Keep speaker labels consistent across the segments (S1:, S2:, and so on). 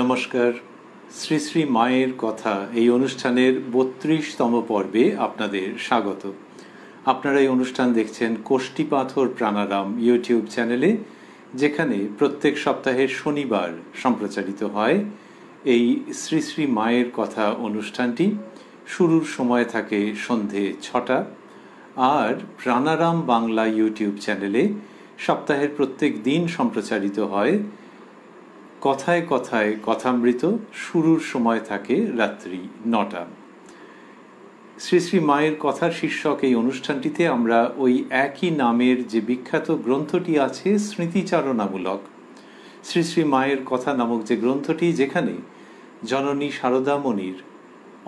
S1: নমস্কার শ্রী শ্রী মায়ের কথা এই অনুষ্ঠানের বত্রিশতম পর্বে আপনাদের স্বাগত আপনারা এই অনুষ্ঠান দেখছেন কোষ্টি পাথর প্রাণারাম ইউটিউব চ্যানেলে যেখানে প্রত্যেক সপ্তাহের শনিবার সম্প্রচারিত হয় এই শ্রী শ্রী মায়ের কথা অনুষ্ঠানটি শুরুর সময় থাকে সন্ধে ছটা আর প্রাণারাম বাংলা ইউটিউব চ্যানেলে সপ্তাহের প্রত্যেক দিন সম্প্রচারিত হয় কথায় কথায় কথামৃত শুরুর সময় থাকে রাত্রি নটা শ্রী শ্রী মায়ের কথা শীর্ষক এই অনুষ্ঠানটিতে আমরা ওই একই নামের যে বিখ্যাত গ্রন্থটি আছে স্মৃতিচারণামূলক শ্রী শ্রী মায়ের কথা নামক যে গ্রন্থটি যেখানে জননী শারদামণির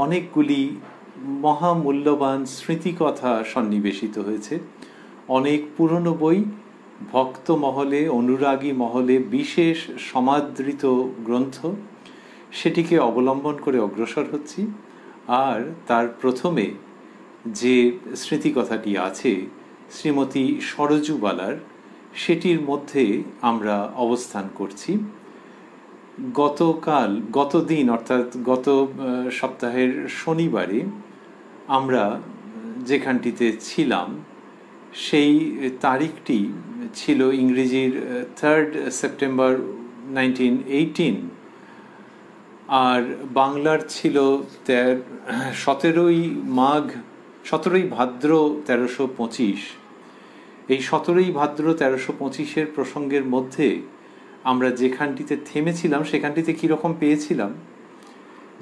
S1: অনেকগুলি মহামূল্যবান স্মৃতিকথা সন্নিবেশিত হয়েছে অনেক পুরনো বই ভক্ত মহলে অনুরাগী মহলে বিশেষ সমাদৃত গ্রন্থ সেটিকে অবলম্বন করে অগ্রসর হচ্ছি আর তার প্রথমে যে স্মৃতিকথাটি আছে শ্রীমতী সরজুবালার সেটির মধ্যে আমরা অবস্থান করছি গতকাল গত দিন অর্থাৎ গত সপ্তাহের শনিবারে আমরা যেখানটিতে ছিলাম সেই তারিখটি ছিল ইংরেজির থার্ড সেপ্টেম্বর নাইনটিন এইটিন আর বাংলার ছিল তের সতেরোই মাঘ সতেরোই ভাদ্র তেরোশো পঁচিশ এই সতেরোই ভাদ্র তেরোশো পঁচিশের প্রসঙ্গের মধ্যে আমরা যেখানটিতে থেমেছিলাম সেখানটিতে কীরকম পেয়েছিলাম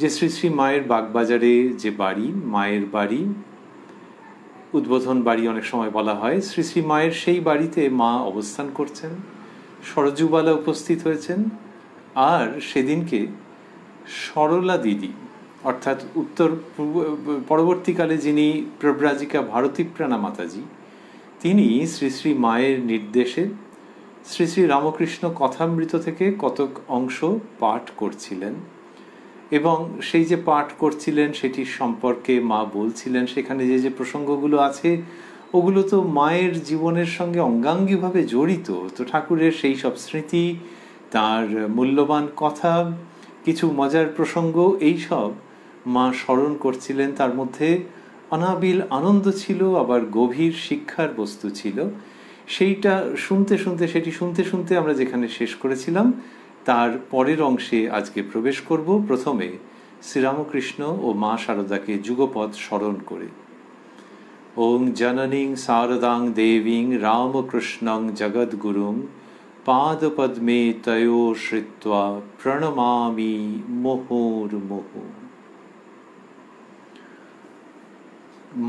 S1: যে শ্রী শ্রী মায়ের বাগবাজারে যে বাড়ি মায়ের বাড়ি উদ্বোধন বাড়ি অনেক সময় বলা হয় শ্রী শ্রী মায়ের সেই বাড়িতে মা অবস্থান করছেন সরজুবালা উপস্থিত হয়েছেন আর সেদিনকে সরলা দিদি অর্থাৎ উত্তর পরবর্তীকালে যিনি প্রব্রাজিকা ভারতীপ্রাণা মাতাজি তিনি শ্রী শ্রী মায়ের নির্দেশে শ্রী শ্রী রামকৃষ্ণ কথামৃত থেকে কতক অংশ পাঠ করছিলেন এবং সেই যে পাঠ করছিলেন সেটি সম্পর্কে মা বলছিলেন সেখানে যে যে প্রসঙ্গগুলো আছে ওগুলো তো মায়ের জীবনের সঙ্গে অঙ্গাঙ্গিভাবে জড়িত তো ঠাকুরের সেই সব স্মৃতি তার মূল্যবান কথা কিছু মজার প্রসঙ্গ এই সব মা স্মরণ করছিলেন তার মধ্যে অনাবিল আনন্দ ছিল আবার গভীর শিক্ষার বস্তু ছিল সেইটা শুনতে শুনতে সেটি শুনতে শুনতে আমরা যেখানে শেষ করেছিলাম তার পরের অংশে আজকে প্রবেশ করব প্রথমে শ্রীরামকৃষ্ণ ও মা শারদাকে যুগপথ স্মরণ করে ওং জননীং শারদাং দেবীং রামকৃষ্ণং জগদ্গুরুং পাদপদ্মে তয়ো শ্রিত্বা প্রণমামি মোহর্মোহ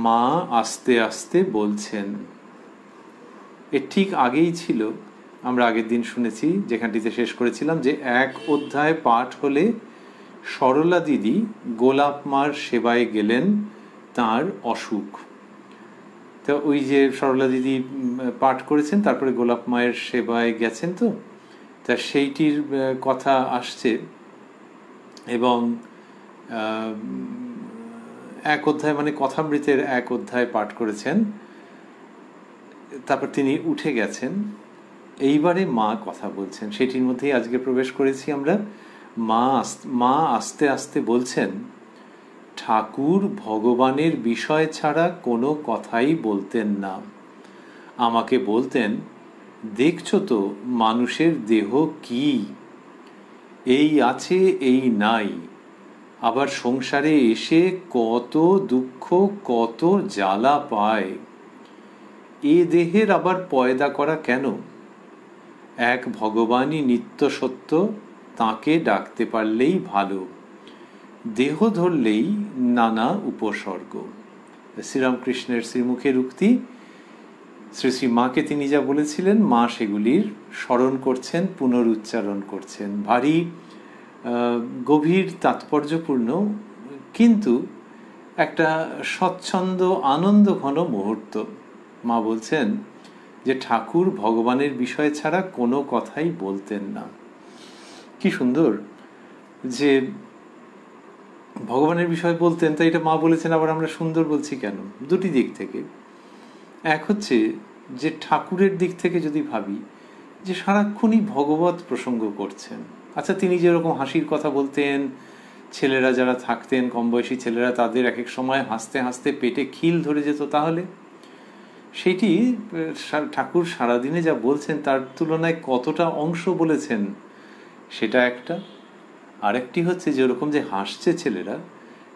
S1: মা আস্তে আস্তে বলছেন এর ঠিক আগেই ছিল আমরা আগের দিন শুনেছি যেখানটিতে শেষ করেছিলাম যে এক অধ্যায় পাঠ হলে সরলা দিদি গোলাপমার সেবায় গেলেন তার অসুখ তো ওই যে সরলা দিদি পাঠ করেছেন তারপরে গোলাপ মায়ের সেবায় গেছেন তো তা সেইটির কথা আসছে এবং এক অধ্যায় মানে কথামৃতের এক অধ্যায় পাঠ করেছেন তারপর তিনি উঠে গেছেন এইবারে মা কথা বলছেন সেটির মধ্যেই আজকে প্রবেশ করেছি আমরা মা মা আস্তে আস্তে বলছেন ঠাকুর ভগবানের বিষয় ছাড়া কোনো কথাই বলতেন না আমাকে বলতেন দেখছো তো মানুষের দেহ কি এই আছে এই নাই আবার সংসারে এসে কত দুঃখ কত জ্বালা পায় এ দেহের আবার পয়দা করা কেন এক ভগবানই নিত্য সত্য তাঁকে ডাকতে পারলেই ভালো দেহ ধরলেই নানা উপসর্গ শ্রীরামকৃষ্ণের শ্রীমুখের উক্তি শ্রী শ্রী মাকে তিনি যা বলেছিলেন মা সেগুলির স্মরণ করছেন পুনরুচ্চারণ করছেন ভারী গভীর তাৎপর্যপূর্ণ কিন্তু একটা স্বচ্ছন্দ আনন্দ ঘন মুহূর্ত মা বলছেন যে ঠাকুর ভগবানের বিষয় ছাড়া কোনো কথাই বলতেন না কি সুন্দর যে ভগবানের বিষয় বলতেন তাই এটা মা বলেছেন আবার আমরা সুন্দর বলছি কেন দুটি দিক থেকে এক হচ্ছে যে ঠাকুরের দিক থেকে যদি ভাবি যে সারাক্ষণই ভগবত প্রসঙ্গ করছেন আচ্ছা তিনি যেরকম হাসির কথা বলতেন ছেলেরা যারা থাকতেন কম বয়সী ছেলেরা তাদের এক এক সময় হাসতে হাসতে পেটে খিল ধরে যেত তাহলে সেটি ঠাকুর সারাদিনে যা বলছেন তার তুলনায় কতটা অংশ বলেছেন সেটা একটা আরেকটি হচ্ছে যে ওরকম যে হাসছে ছেলেরা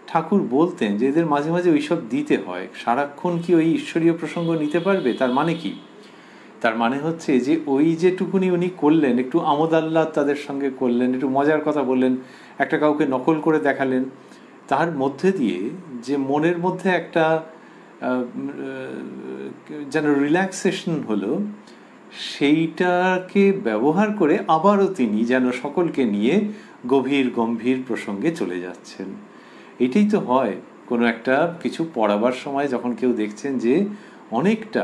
S1: ঠাকুর বলতেন যে এদের মাঝে মাঝে ওইসব দিতে হয় সারাক্ষণ কি ওই ঈশ্বরীয় প্রসঙ্গ নিতে পারবে তার মানে কি তার মানে হচ্ছে যে ওই যেটুকুনি উনি করলেন একটু আমোদ আল্লাহ তাদের সঙ্গে করলেন একটু মজার কথা বললেন একটা কাউকে নকল করে দেখালেন তার মধ্যে দিয়ে যে মনের মধ্যে একটা যেন রিল্যাক্সেশন হলো সেইটাকে ব্যবহার করে আবারও তিনি যেন সকলকে নিয়ে গভীর গম্ভীর প্রসঙ্গে চলে যাচ্ছেন এটাই তো হয় কোনো একটা কিছু পড়াবার সময় যখন কেউ দেখছেন যে অনেকটা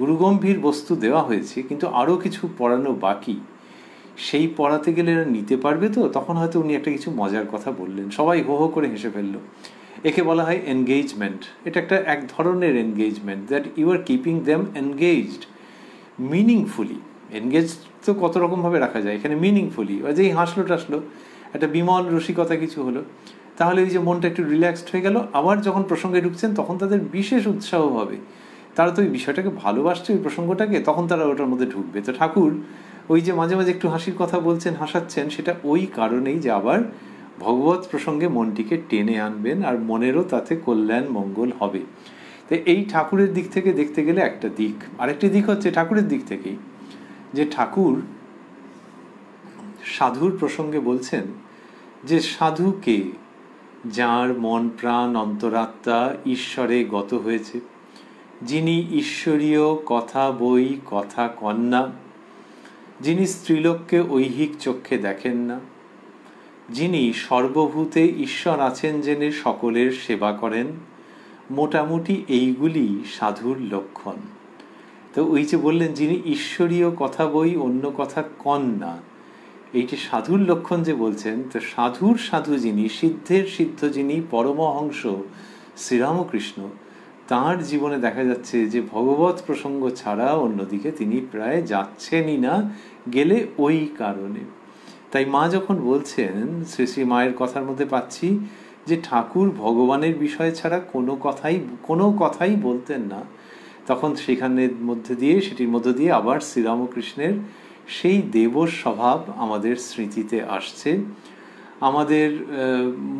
S1: গুরুগম্ভীর বস্তু দেওয়া হয়েছে কিন্তু আরও কিছু পড়ানো বাকি সেই পড়াতে গেলে নিতে পারবে তো তখন হয়তো উনি একটা কিছু মজার কথা বললেন সবাই হো হো করে হেসে ফেললো একে বলা হয় এনগেজমেন্ট এটা একটা এক ধরনের engagement that you are keeping them engaged meaningfully engage তো কত রকমভাবে রাখা যায় এখানে মিনিংফুলি যেই হাসলো টাসলো একটা বিমল রসিকতা কিছু হলো তাহলে ওই যে মনটা একটু রিল্যাক্সড হয়ে গেল আবার যখন প্রসঙ্গে ঢুকছেন তখন তাদের বিশেষ উৎসাহ হবে তারা তো ওই বিষয়টাকে ভালোবাসছে ওই প্রসঙ্গটাকে তখন তারা ওটার মধ্যে ঢুকবে তো ঠাকুর ওই যে মাঝে মাঝে একটু হাসির কথা বলছেন হাসাচ্ছেন সেটা ওই কারণেই যে আবার ভগবত প্রসঙ্গে মনটিকে টেনে আনবেন আর মনেরও তাতে কল্যাণ মঙ্গল হবে তো এই ঠাকুরের দিক থেকে দেখতে গেলে একটা দিক আরেকটি দিক হচ্ছে ঠাকুরের দিক থেকেই যে ঠাকুর সাধুর প্রসঙ্গে বলছেন যে সাধুকে যার মন প্রাণ অন্তরাত্মা ঈশ্বরে গত হয়েছে যিনি ঈশ্বরীয় কথা বই কথা কন্যা যিনি স্ত্রীলোককে ঐহিক চক্ষে দেখেন না যিনি সর্বভূতে ঈশ্বর আছেন জেনে সকলের সেবা করেন মোটামুটি এইগুলি সাধুর লক্ষণ তো ওই যে বললেন যিনি ঈশ্বরীয় কথা বই অন্য কথা কন না এইটি সাধুর লক্ষণ যে বলছেন তো সাধুর সাধু যিনি সিদ্ধের সিদ্ধ যিনি পরমহংস শ্রীরামকৃষ্ণ তার জীবনে দেখা যাচ্ছে যে ভগবত প্রসঙ্গ ছাড়া অন্যদিকে তিনি প্রায় যাচ্ছেনই না গেলে ওই কারণে তাই মা যখন বলছেন শ্রী শ্রী মায়ের কথার মধ্যে পাচ্ছি যে ঠাকুর ভগবানের বিষয় ছাড়া কোনো কথাই কোনো কথাই বলতেন না তখন সেখানের মধ্যে দিয়ে সেটির মধ্যে দিয়ে আবার শ্রীরামকৃষ্ণের সেই দেব স্বভাব আমাদের স্মৃতিতে আসছে আমাদের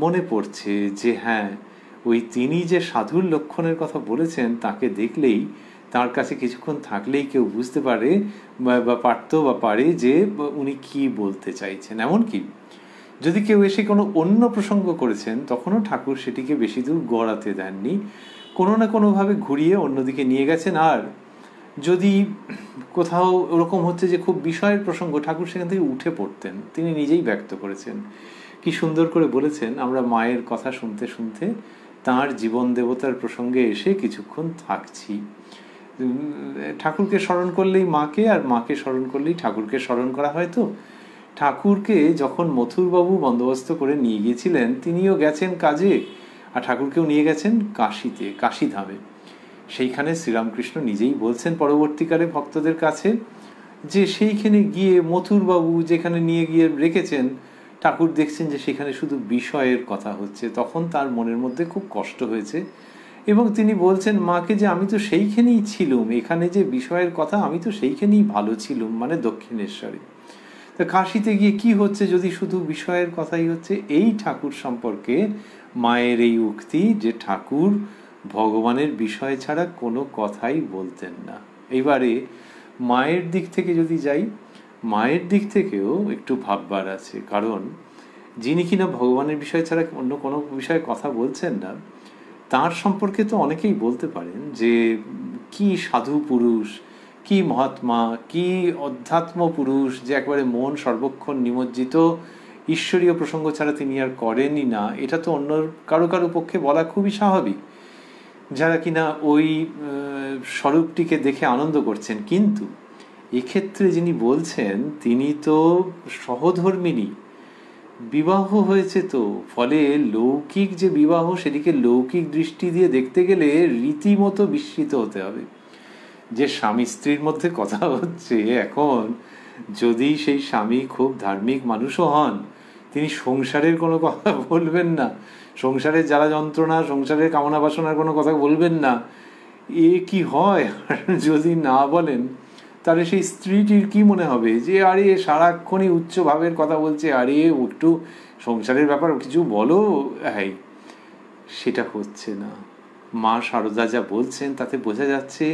S1: মনে পড়ছে যে হ্যাঁ ওই তিনি যে সাধুর লক্ষণের কথা বলেছেন তাকে দেখলেই তার কাছে কিছুক্ষণ থাকলেই কেউ বুঝতে পারে বা পারত বা পারে যে উনি কি বলতে চাইছেন এমনকি যদি কেউ এসে কোনো অন্য প্রসঙ্গ করেছেন তখনও ঠাকুর সেটিকে বেশি দূর গড়াতে দেননি কোনো না কোনোভাবে ঘুরিয়ে অন্যদিকে নিয়ে গেছেন আর যদি কোথাও ওরকম হচ্ছে যে খুব বিষয়ের প্রসঙ্গ ঠাকুর সেখান থেকে উঠে পড়তেন তিনি নিজেই ব্যক্ত করেছেন কি সুন্দর করে বলেছেন আমরা মায়ের কথা শুনতে শুনতে তার জীবন দেবতার প্রসঙ্গে এসে কিছুক্ষণ থাকছি ঠাকুরকে স্মরণ করলেই মাকে আর মাকে স্মরণ করলেই ঠাকুরকে স্মরণ করা হয় তো ঠাকুরকে যখন মথুরবাবু বন্দোবস্ত করে নিয়ে গিয়েছিলেন তিনিও গেছেন কাজে আর ঠাকুরকেও নিয়ে গেছেন কাশিতে কাশিধামে সেইখানে শ্রীরামকৃষ্ণ নিজেই বলছেন পরবর্তীকালে ভক্তদের কাছে যে সেইখানে গিয়ে মথুরবাবু যেখানে নিয়ে গিয়ে রেখেছেন ঠাকুর দেখছেন যে সেখানে শুধু বিষয়ের কথা হচ্ছে তখন তার মনের মধ্যে খুব কষ্ট হয়েছে এবং তিনি বলছেন মাকে যে আমি তো সেইখানেই ছিলুম এখানে যে বিষয়ের কথা আমি তো সেইখানেই ভালো ছিলুম মানে দক্ষিণেশ্বরে তো কাশিতে গিয়ে কি হচ্ছে যদি শুধু বিষয়ের কথাই হচ্ছে এই ঠাকুর সম্পর্কে মায়ের এই উক্তি যে ঠাকুর ভগবানের বিষয় ছাড়া কোনো কথাই বলতেন না এবারে মায়ের দিক থেকে যদি যাই মায়ের দিক থেকেও একটু ভাববার আছে কারণ যিনি কিনা ভগবানের বিষয় ছাড়া অন্য কোনো বিষয়ে কথা বলছেন না তার সম্পর্কে তো অনেকেই বলতে পারেন যে কি সাধু পুরুষ কি মহাত্মা কি অধ্যাত্ম পুরুষ যে একবারে মন সর্বক্ষণ নিমজ্জিত ঈশ্বরীয় প্রসঙ্গ ছাড়া তিনি আর করেনই না এটা তো অন্য কারো কারো পক্ষে বলা খুবই স্বাভাবিক যারা কিনা ওই স্বরূপটিকে দেখে আনন্দ করছেন কিন্তু এক্ষেত্রে যিনি বলছেন তিনি তো সহধর্মিনী বিবাহ হয়েছে তো ফলে লৌকিক যে বিবাহ সেদিকে লৌকিক দৃষ্টি দিয়ে দেখতে গেলে রীতিমতো বিস্মিত হতে হবে যে স্বামী স্ত্রীর মধ্যে কথা হচ্ছে এখন যদি সেই স্বামী খুব ধার্মিক মানুষও হন তিনি সংসারের কোনো কথা বলবেন না সংসারের যারা যন্ত্রণা সংসারের কামনা বাসনার কোনো কথা বলবেন না এ কি হয় যদি না বলেন তাহলে সেই স্ত্রীটির কি মনে হবে যে আরে সারাক্ষণই উচ্চ ভাবের কথা বলছে আরে একটু সংসারের ব্যাপার কিছু বলো হ্যাঁ সেটা হচ্ছে না মা সারদা যা বলছেন তাতে বোঝা যাচ্ছে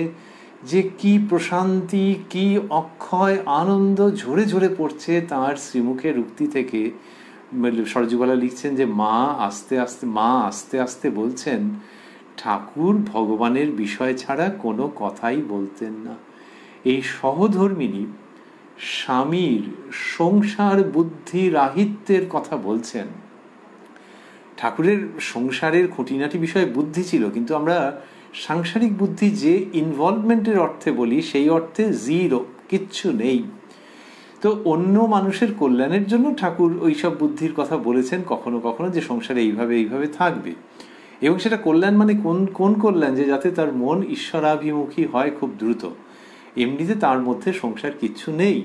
S1: যে কি প্রশান্তি কি অক্ষয় আনন্দ ঝরে ঝরে পড়ছে তার শ্রীমুখের উক্তি থেকে মানে, সরজুবালা লিখছেন যে মা আস্তে আস্তে মা আস্তে আস্তে বলছেন ঠাকুর ভগবানের বিষয় ছাড়া কোনো কথাই বলতেন না এই সহধর্মিনী স্বামীর সংসার বুদ্ধি রাহিত্যের কথা বলছেন ঠাকুরের সংসারের খুঁটিনাটি বিষয়ে বুদ্ধি ছিল কিন্তু আমরা সাংসারিক বুদ্ধি যে ইনভলভমেন্টের অর্থে বলি সেই অর্থে জিরো কিচ্ছু নেই তো অন্য মানুষের কল্যাণের জন্য ঠাকুর ওইসব বুদ্ধির কথা বলেছেন কখনো কখনো যে সংসারে এইভাবে এইভাবে থাকবে এবং সেটা কল্যাণ মানে কোন কোন কল্যাণ যে যাতে তার মন ঈশ্বরাভিমুখী হয় খুব দ্রুত এমনিতে তার মধ্যে সংসার কিচ্ছু নেই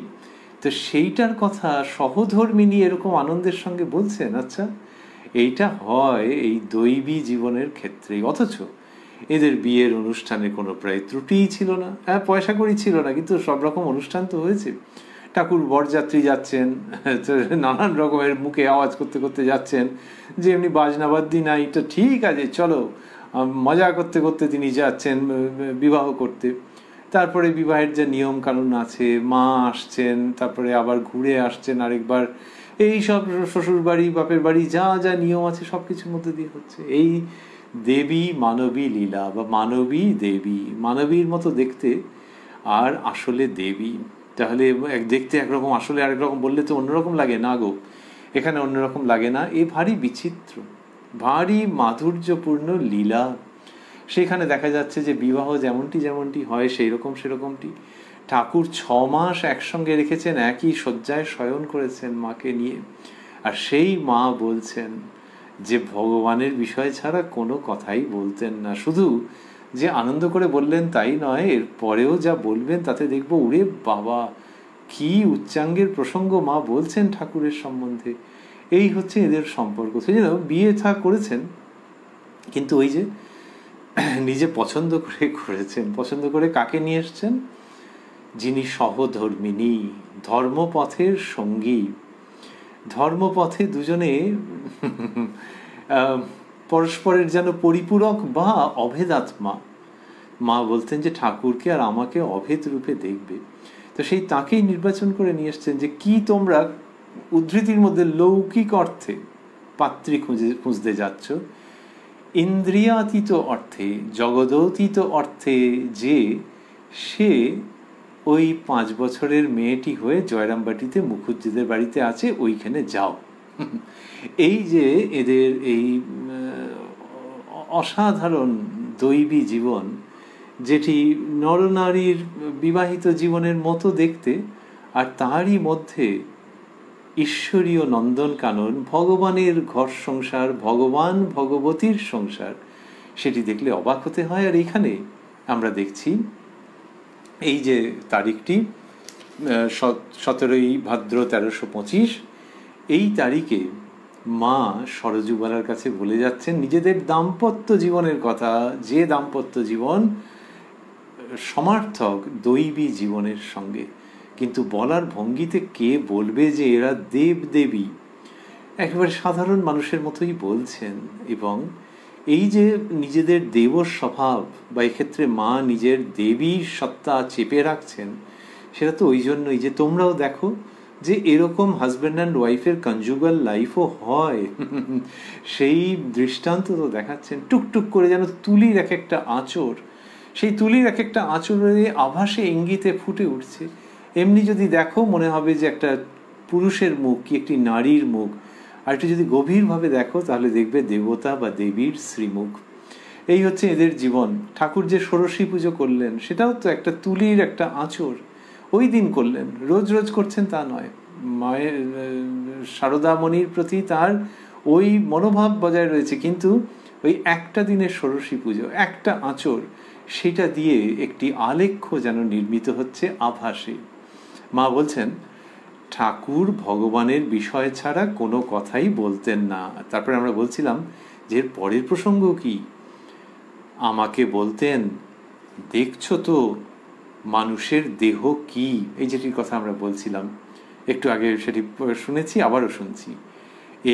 S1: তো সেইটার কথা সহধর্মিনী এরকম আনন্দের সঙ্গে বলছেন আচ্ছা এইটা হয় এই দৈবী জীবনের ক্ষেত্রেই অথচ এদের বিয়ের অনুষ্ঠানে কোনো প্রায় ত্রুটিই ছিল না হ্যাঁ পয়সা করি ছিল না কিন্তু সব রকম অনুষ্ঠান তো হয়েছে ঠাকুর বরযাত্রী যাচ্ছেন নানান রকমের মুখে আওয়াজ করতে করতে যাচ্ছেন যে এমনি বাজনাবাদ্যি নাই এটা ঠিক আছে চলো মজা করতে করতে তিনি যাচ্ছেন বিবাহ করতে তারপরে বিবাহের যে নিয়ম কানুন আছে মা আসছেন তারপরে আবার ঘুরে আসছেন আরেকবার এই সব শ্বশুর বাড়ি বাপের বাড়ি যা যা নিয়ম আছে সব কিছুর মধ্যে দিয়ে হচ্ছে এই দেবী মানবী লীলা বা মানবী দেবী মানবীর মতো দেখতে আর আসলে দেবী তাহলে এক দেখতে একরকম আসলে আরেক রকম বললে তো অন্যরকম লাগে না গো এখানে অন্যরকম লাগে না এ ভারী বিচিত্র ভারী মাধুর্যপূর্ণ লীলা সেখানে দেখা যাচ্ছে যে বিবাহ যেমনটি যেমনটি হয় সেই রকম সেরকমটি ঠাকুর ছ মাস একসঙ্গে রেখেছেন একই শয্যায় শয়ন করেছেন মাকে নিয়ে আর সেই মা বলছেন যে ভগবানের বিষয় ছাড়া কোনো কথাই বলতেন না শুধু যে আনন্দ করে বললেন তাই নয় এর পরেও যা বলবেন তাতে দেখব উরে বাবা কি উচ্চাঙ্গের প্রসঙ্গ মা বলছেন ঠাকুরের সম্বন্ধে এই হচ্ছে এদের সম্পর্ক সেই জন্য বিয়ে থা করেছেন কিন্তু ওই যে নিজে পছন্দ করে করেছেন পছন্দ করে কাকে নিয়ে এসছেন যিনি সহধর্মিনী ধর্মপথের সঙ্গী ধর্মপথে দুজনে পরস্পরের যেন পরিপূরক বা অভেদাত্মা মা বলতেন যে ঠাকুরকে আর আমাকে অভেদ রূপে দেখবে তো সেই তাকেই নির্বাচন করে নিয়ে এসছেন যে কি তোমরা উদ্ধৃতির মধ্যে লৌকিক অর্থে পাত্রী খুঁজে খুঁজতে যাচ্ছ ইন্দ্রিয়াতীত অর্থে জগদতীত অর্থে যে সে ওই পাঁচ বছরের মেয়েটি হয়ে জয়রামবাটিতে মুখুজ্জিদের বাড়িতে আছে ওইখানে যাও এই যে এদের এই অসাধারণ দৈবী জীবন যেটি নরনারীর বিবাহিত জীবনের মতো দেখতে আর তারই মধ্যে ঈশ্বরীয় নন্দনকানন ভগবানের ঘর সংসার ভগবান ভগবতীর সংসার সেটি দেখলে অবাক হতে হয় আর এখানে আমরা দেখছি এই যে তারিখটি সতেরোই ভাদ্র তেরোশো পঁচিশ এই তারিখে মা সরজুবালার কাছে বলে যাচ্ছেন নিজেদের দাম্পত্য জীবনের কথা যে দাম্পত্য জীবন সমার্থক দৈবী জীবনের সঙ্গে কিন্তু বলার ভঙ্গিতে কে বলবে যে এরা দেব দেবী একেবারে সাধারণ মানুষের মতোই বলছেন এবং এই যে নিজেদের দেব স্বভাব বা এক্ষেত্রে মা নিজের দেবী সত্তা চেপে রাখছেন সেটা তো ওই জন্যই যে তোমরাও দেখো যে এরকম হাজব্যান্ড অ্যান্ড ওয়াইফের কনজুগাল লাইফও হয় সেই দৃষ্টান্ত তো দেখাচ্ছেন টুকটুক করে যেন তুলির এক একটা আঁচড় সেই তুলির এক একটা আঁচড়ের আভাসে ইঙ্গিতে ফুটে উঠছে এমনি যদি দেখো মনে হবে যে একটা পুরুষের মুখ কি একটি নারীর মুখ আর একটু যদি গভীরভাবে দেখো তাহলে দেখবে দেবতা বা দেবীর শ্রীমুখ এই হচ্ছে এদের জীবন ঠাকুর যে ষোড়শী পুজো করলেন সেটাও তো একটা তুলির একটা আঁচড় ওই দিন করলেন রোজ রোজ করছেন তা নয় মায়ের শারদামণির প্রতি তার ওই মনোভাব বজায় রয়েছে কিন্তু ওই একটা দিনের ষোড়শী পুজো একটা আঁচড় সেটা দিয়ে একটি আলেখ্য যেন নির্মিত হচ্ছে আভাসে মা বলছেন ঠাকুর ভগবানের বিষয় ছাড়া কোনো কথাই বলতেন না তারপরে আমরা বলছিলাম যে পরের প্রসঙ্গ কি আমাকে বলতেন দেখছো তো মানুষের দেহ কি এই যেটির কথা আমরা বলছিলাম একটু আগে সেটি শুনেছি আবারও শুনছি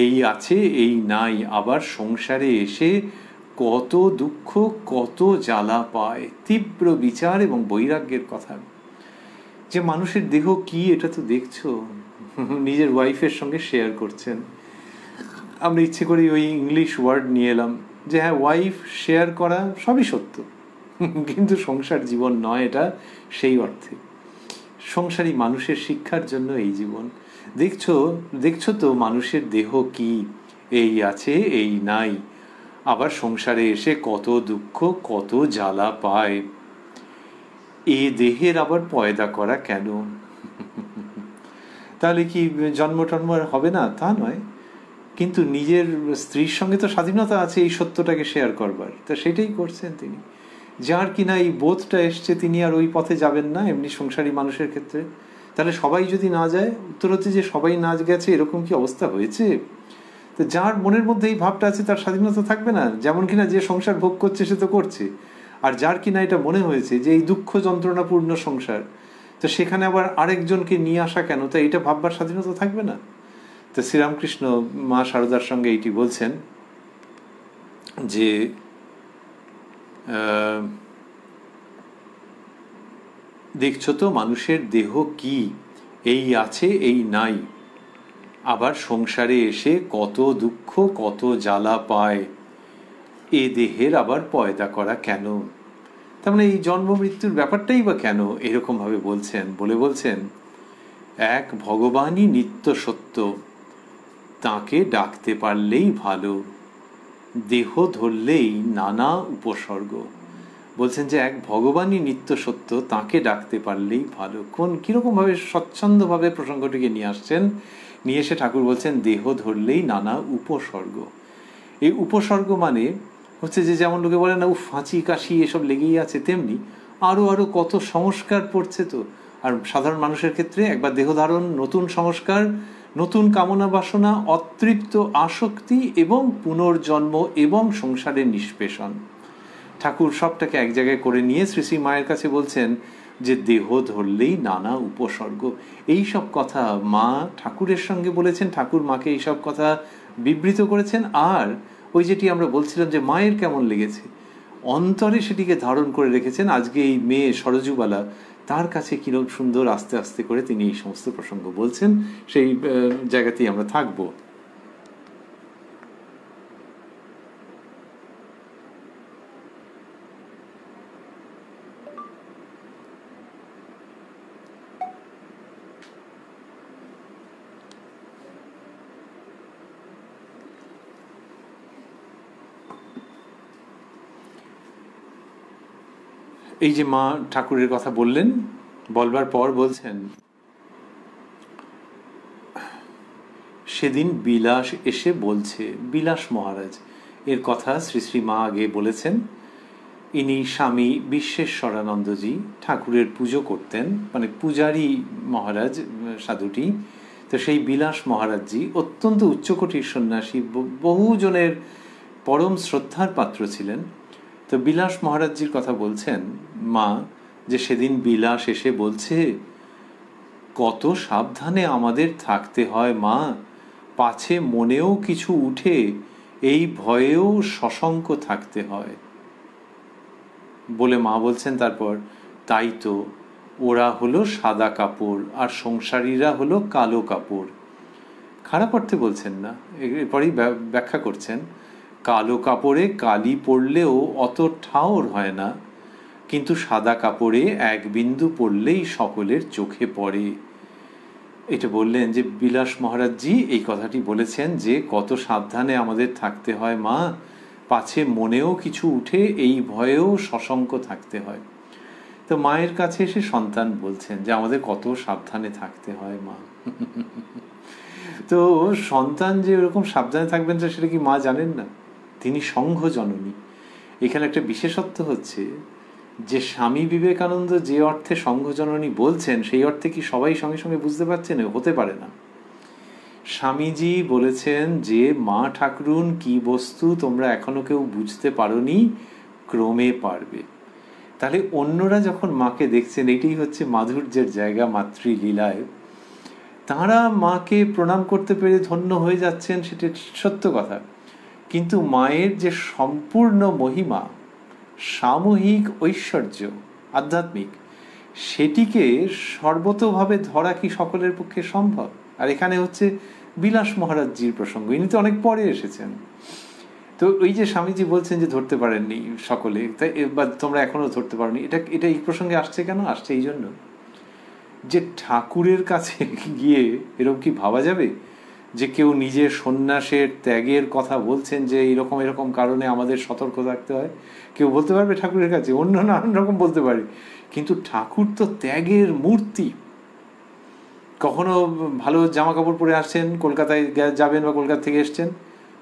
S1: এই আছে এই নাই আবার সংসারে এসে কত দুঃখ কত জ্বালা পায় তীব্র বিচার এবং বৈরাগ্যের কথা যে মানুষের দেহ কি এটা তো দেখছো নিজের ওয়াইফের সঙ্গে শেয়ার করছেন আমরা ইচ্ছে করি ওই ইংলিশ ওয়ার্ড নিয়ে এলাম যে হ্যাঁ ওয়াইফ শেয়ার করা সবই সত্য কিন্তু সংসার জীবন নয় এটা সেই অর্থে সংসারী মানুষের শিক্ষার জন্য এই জীবন দেখছো দেখছো তো মানুষের দেহ কি এই আছে এই নাই আবার সংসারে এসে কত দুঃখ কত জ্বালা পায় এ দেহের আবার পয়দা করা কেন তাহলে কি জন্ম টন্ম হবে না তা নয় কিন্তু নিজের স্ত্রীর সঙ্গে তো স্বাধীনতা আছে এই সত্যটাকে শেয়ার করবার তা সেটাই করছেন তিনি যার কিনা এই বোধটা এসছে তিনি আর ওই পথে যাবেন না এমনি সংসারী মানুষের ক্ষেত্রে তাহলে সবাই যদি না যায় উত্তর হচ্ছে যে সবাই নাচ গেছে এরকম কি অবস্থা হয়েছে তো যার মনের মধ্যে এই ভাবটা আছে তার স্বাধীনতা থাকবে না যেমন কিনা যে সংসার ভোগ করছে সে তো করছে আর যার কিনা এটা মনে হয়েছে যে এই দুঃখ যন্ত্রণাপূর্ণ সংসার তো সেখানে আবার আরেকজনকে নিয়ে আসা কেন তো এটা ভাববার স্বাধীনতা থাকবে না তো শ্রীরামকৃষ্ণ মা সারদার সঙ্গে এইটি বলছেন যে দেখছো তো মানুষের দেহ কি এই আছে এই নাই আবার সংসারে এসে কত দুঃখ কত জ্বালা পায় এ দেহের আবার পয়দা করা কেন তার মানে এই জন্ম মৃত্যুর ব্যাপারটাই বা কেন এরকমভাবে বলছেন বলে বলছেন এক ভগবানই নিত্য সত্য তাকে ডাকতে পারলেই ভালো দেহ ধরলেই নানা উপসর্গ বলছেন যে এক ভগবানই নিত্য সত্য তাকে ডাকতে পারলেই ভালো কোন কীরকমভাবে স্বচ্ছন্দভাবে প্রসঙ্গটিকে নিয়ে আসছেন নিয়ে এসে ঠাকুর বলছেন দেহ ধরলেই নানা উপসর্গ এই উপসর্গ মানে হচ্ছে যে যেমন লোকে বলে না উফ হাঁচি কাশি এসব লেগেই আছে তেমনি আরও আরও কত সংস্কার পড়ছে তো আর সাধারণ মানুষের ক্ষেত্রে একবার দেহধারণ নতুন সংস্কার নতুন কামনা বাসনা অতৃপ্ত আসক্তি এবং পুনর্জন্ম এবং সংসারের নিষ্পেষণ ঠাকুর সবটাকে এক জায়গায় করে নিয়ে শ্রী শ্রী মায়ের কাছে বলছেন যে দেহ ধরলেই নানা উপসর্গ এই সব কথা মা ঠাকুরের সঙ্গে বলেছেন ঠাকুর মাকে এইসব কথা বিবৃত করেছেন আর ওই যেটি আমরা বলছিলাম যে মায়ের কেমন লেগেছে অন্তরে সেটিকে ধারণ করে রেখেছেন আজকে এই মেয়ে সরজুবালা তার কাছে কিরম সুন্দর আস্তে আস্তে করে তিনি এই সমস্ত প্রসঙ্গ বলছেন সেই জায়গাতেই আমরা থাকবো এই যে মা ঠাকুরের কথা বললেন বলবার পর বলছেন সেদিন বিলাস এসে বলছে বিলাস মহারাজ এর কথা শ্রী শ্রী মা আগে বলেছেন ইনি স্বামী বিশ্বেশ্বরানন্দজি ঠাকুরের পুজো করতেন মানে পূজারি মহারাজ সাধুটি তো সেই বিলাস মহারাজজি অত্যন্ত উচ্চকোটির সন্ন্যাসী বহুজনের পরম শ্রদ্ধার পাত্র ছিলেন তো বিলাস মহারাজজির কথা বলছেন মা যে সেদিন বিলাস এসে বলছে কত সাবধানে আমাদের থাকতে হয় মা পাছে মনেও কিছু উঠে এই ভয়েও সশঙ্ক থাকতে হয় বলে মা বলছেন তারপর তাই তো ওরা হলো সাদা কাপড় আর সংসারীরা হলো কালো কাপড় খারাপ অর্থে বলছেন না এরপরেই ব্যাখ্যা করছেন কালো কাপড়ে কালি পড়লেও অত ঠাওর হয় না কিন্তু সাদা কাপড়ে এক বিন্দু পড়লেই সকলের চোখে পড়ে এটা বললেন যে বিলাস মহারাজজি এই কথাটি বলেছেন যে কত সাবধানে আমাদের থাকতে হয় মা পাছে মনেও কিছু উঠে এই ভয়েও সশঙ্ক থাকতে হয় তো মায়ের কাছে এসে সন্তান বলছেন যে আমাদের কত সাবধানে থাকতে হয় মা তো সন্তান যে ওরকম সাবধানে থাকবেন সেটা কি মা জানেন না তিনি সংঘজননী এখানে একটা বিশেষত্ব হচ্ছে যে স্বামী বিবেকানন্দ যে অর্থে সংঘজননী বলছেন সেই অর্থে কি সবাই সঙ্গে সঙ্গে বুঝতে পারছেন হতে পারে না স্বামীজি বলেছেন যে মা ঠাকুরুন কি বস্তু তোমরা এখনো কেউ বুঝতে পারোনি ক্রমে পারবে তাহলে অন্যরা যখন মাকে দেখছেন এটাই হচ্ছে মাধুর্যের জায়গা মাতৃলীলায় তাঁরা মাকে প্রণাম করতে পেরে ধন্য হয়ে যাচ্ছেন সেটা সত্য কথা কিন্তু মায়ের যে সম্পূর্ণ মহিমা সামূহিক ঐশ্বর্য আধ্যাত্মিক সেটিকে সর্বতভাবে ধরা কি সকলের পক্ষে সম্ভব আর এখানে হচ্ছে বিলাস মহারাজজির প্রসঙ্গ ইনি তো অনেক পরে এসেছেন তো ওই যে স্বামীজি বলছেন যে ধরতে পারেননি সকলে তাই বা তোমরা এখনও ধরতে পারোনি এটা এটা এই প্রসঙ্গে আসছে কেন আসছে এই জন্য যে ঠাকুরের কাছে গিয়ে এরকম কি ভাবা যাবে যে কেউ নিজের সন্ন্যাসের ত্যাগের কথা বলছেন যে এরকম এরকম কারণে আমাদের সতর্ক থাকতে হয় কেউ বলতে পারবে ঠাকুরের কাছে অন্য নানান রকম বলতে পারে কিন্তু ঠাকুর তো ত্যাগের মূর্তি কখনো ভালো জামা কাপড় পরে আসছেন কলকাতায় যাবেন বা কলকাতা থেকে এসছেন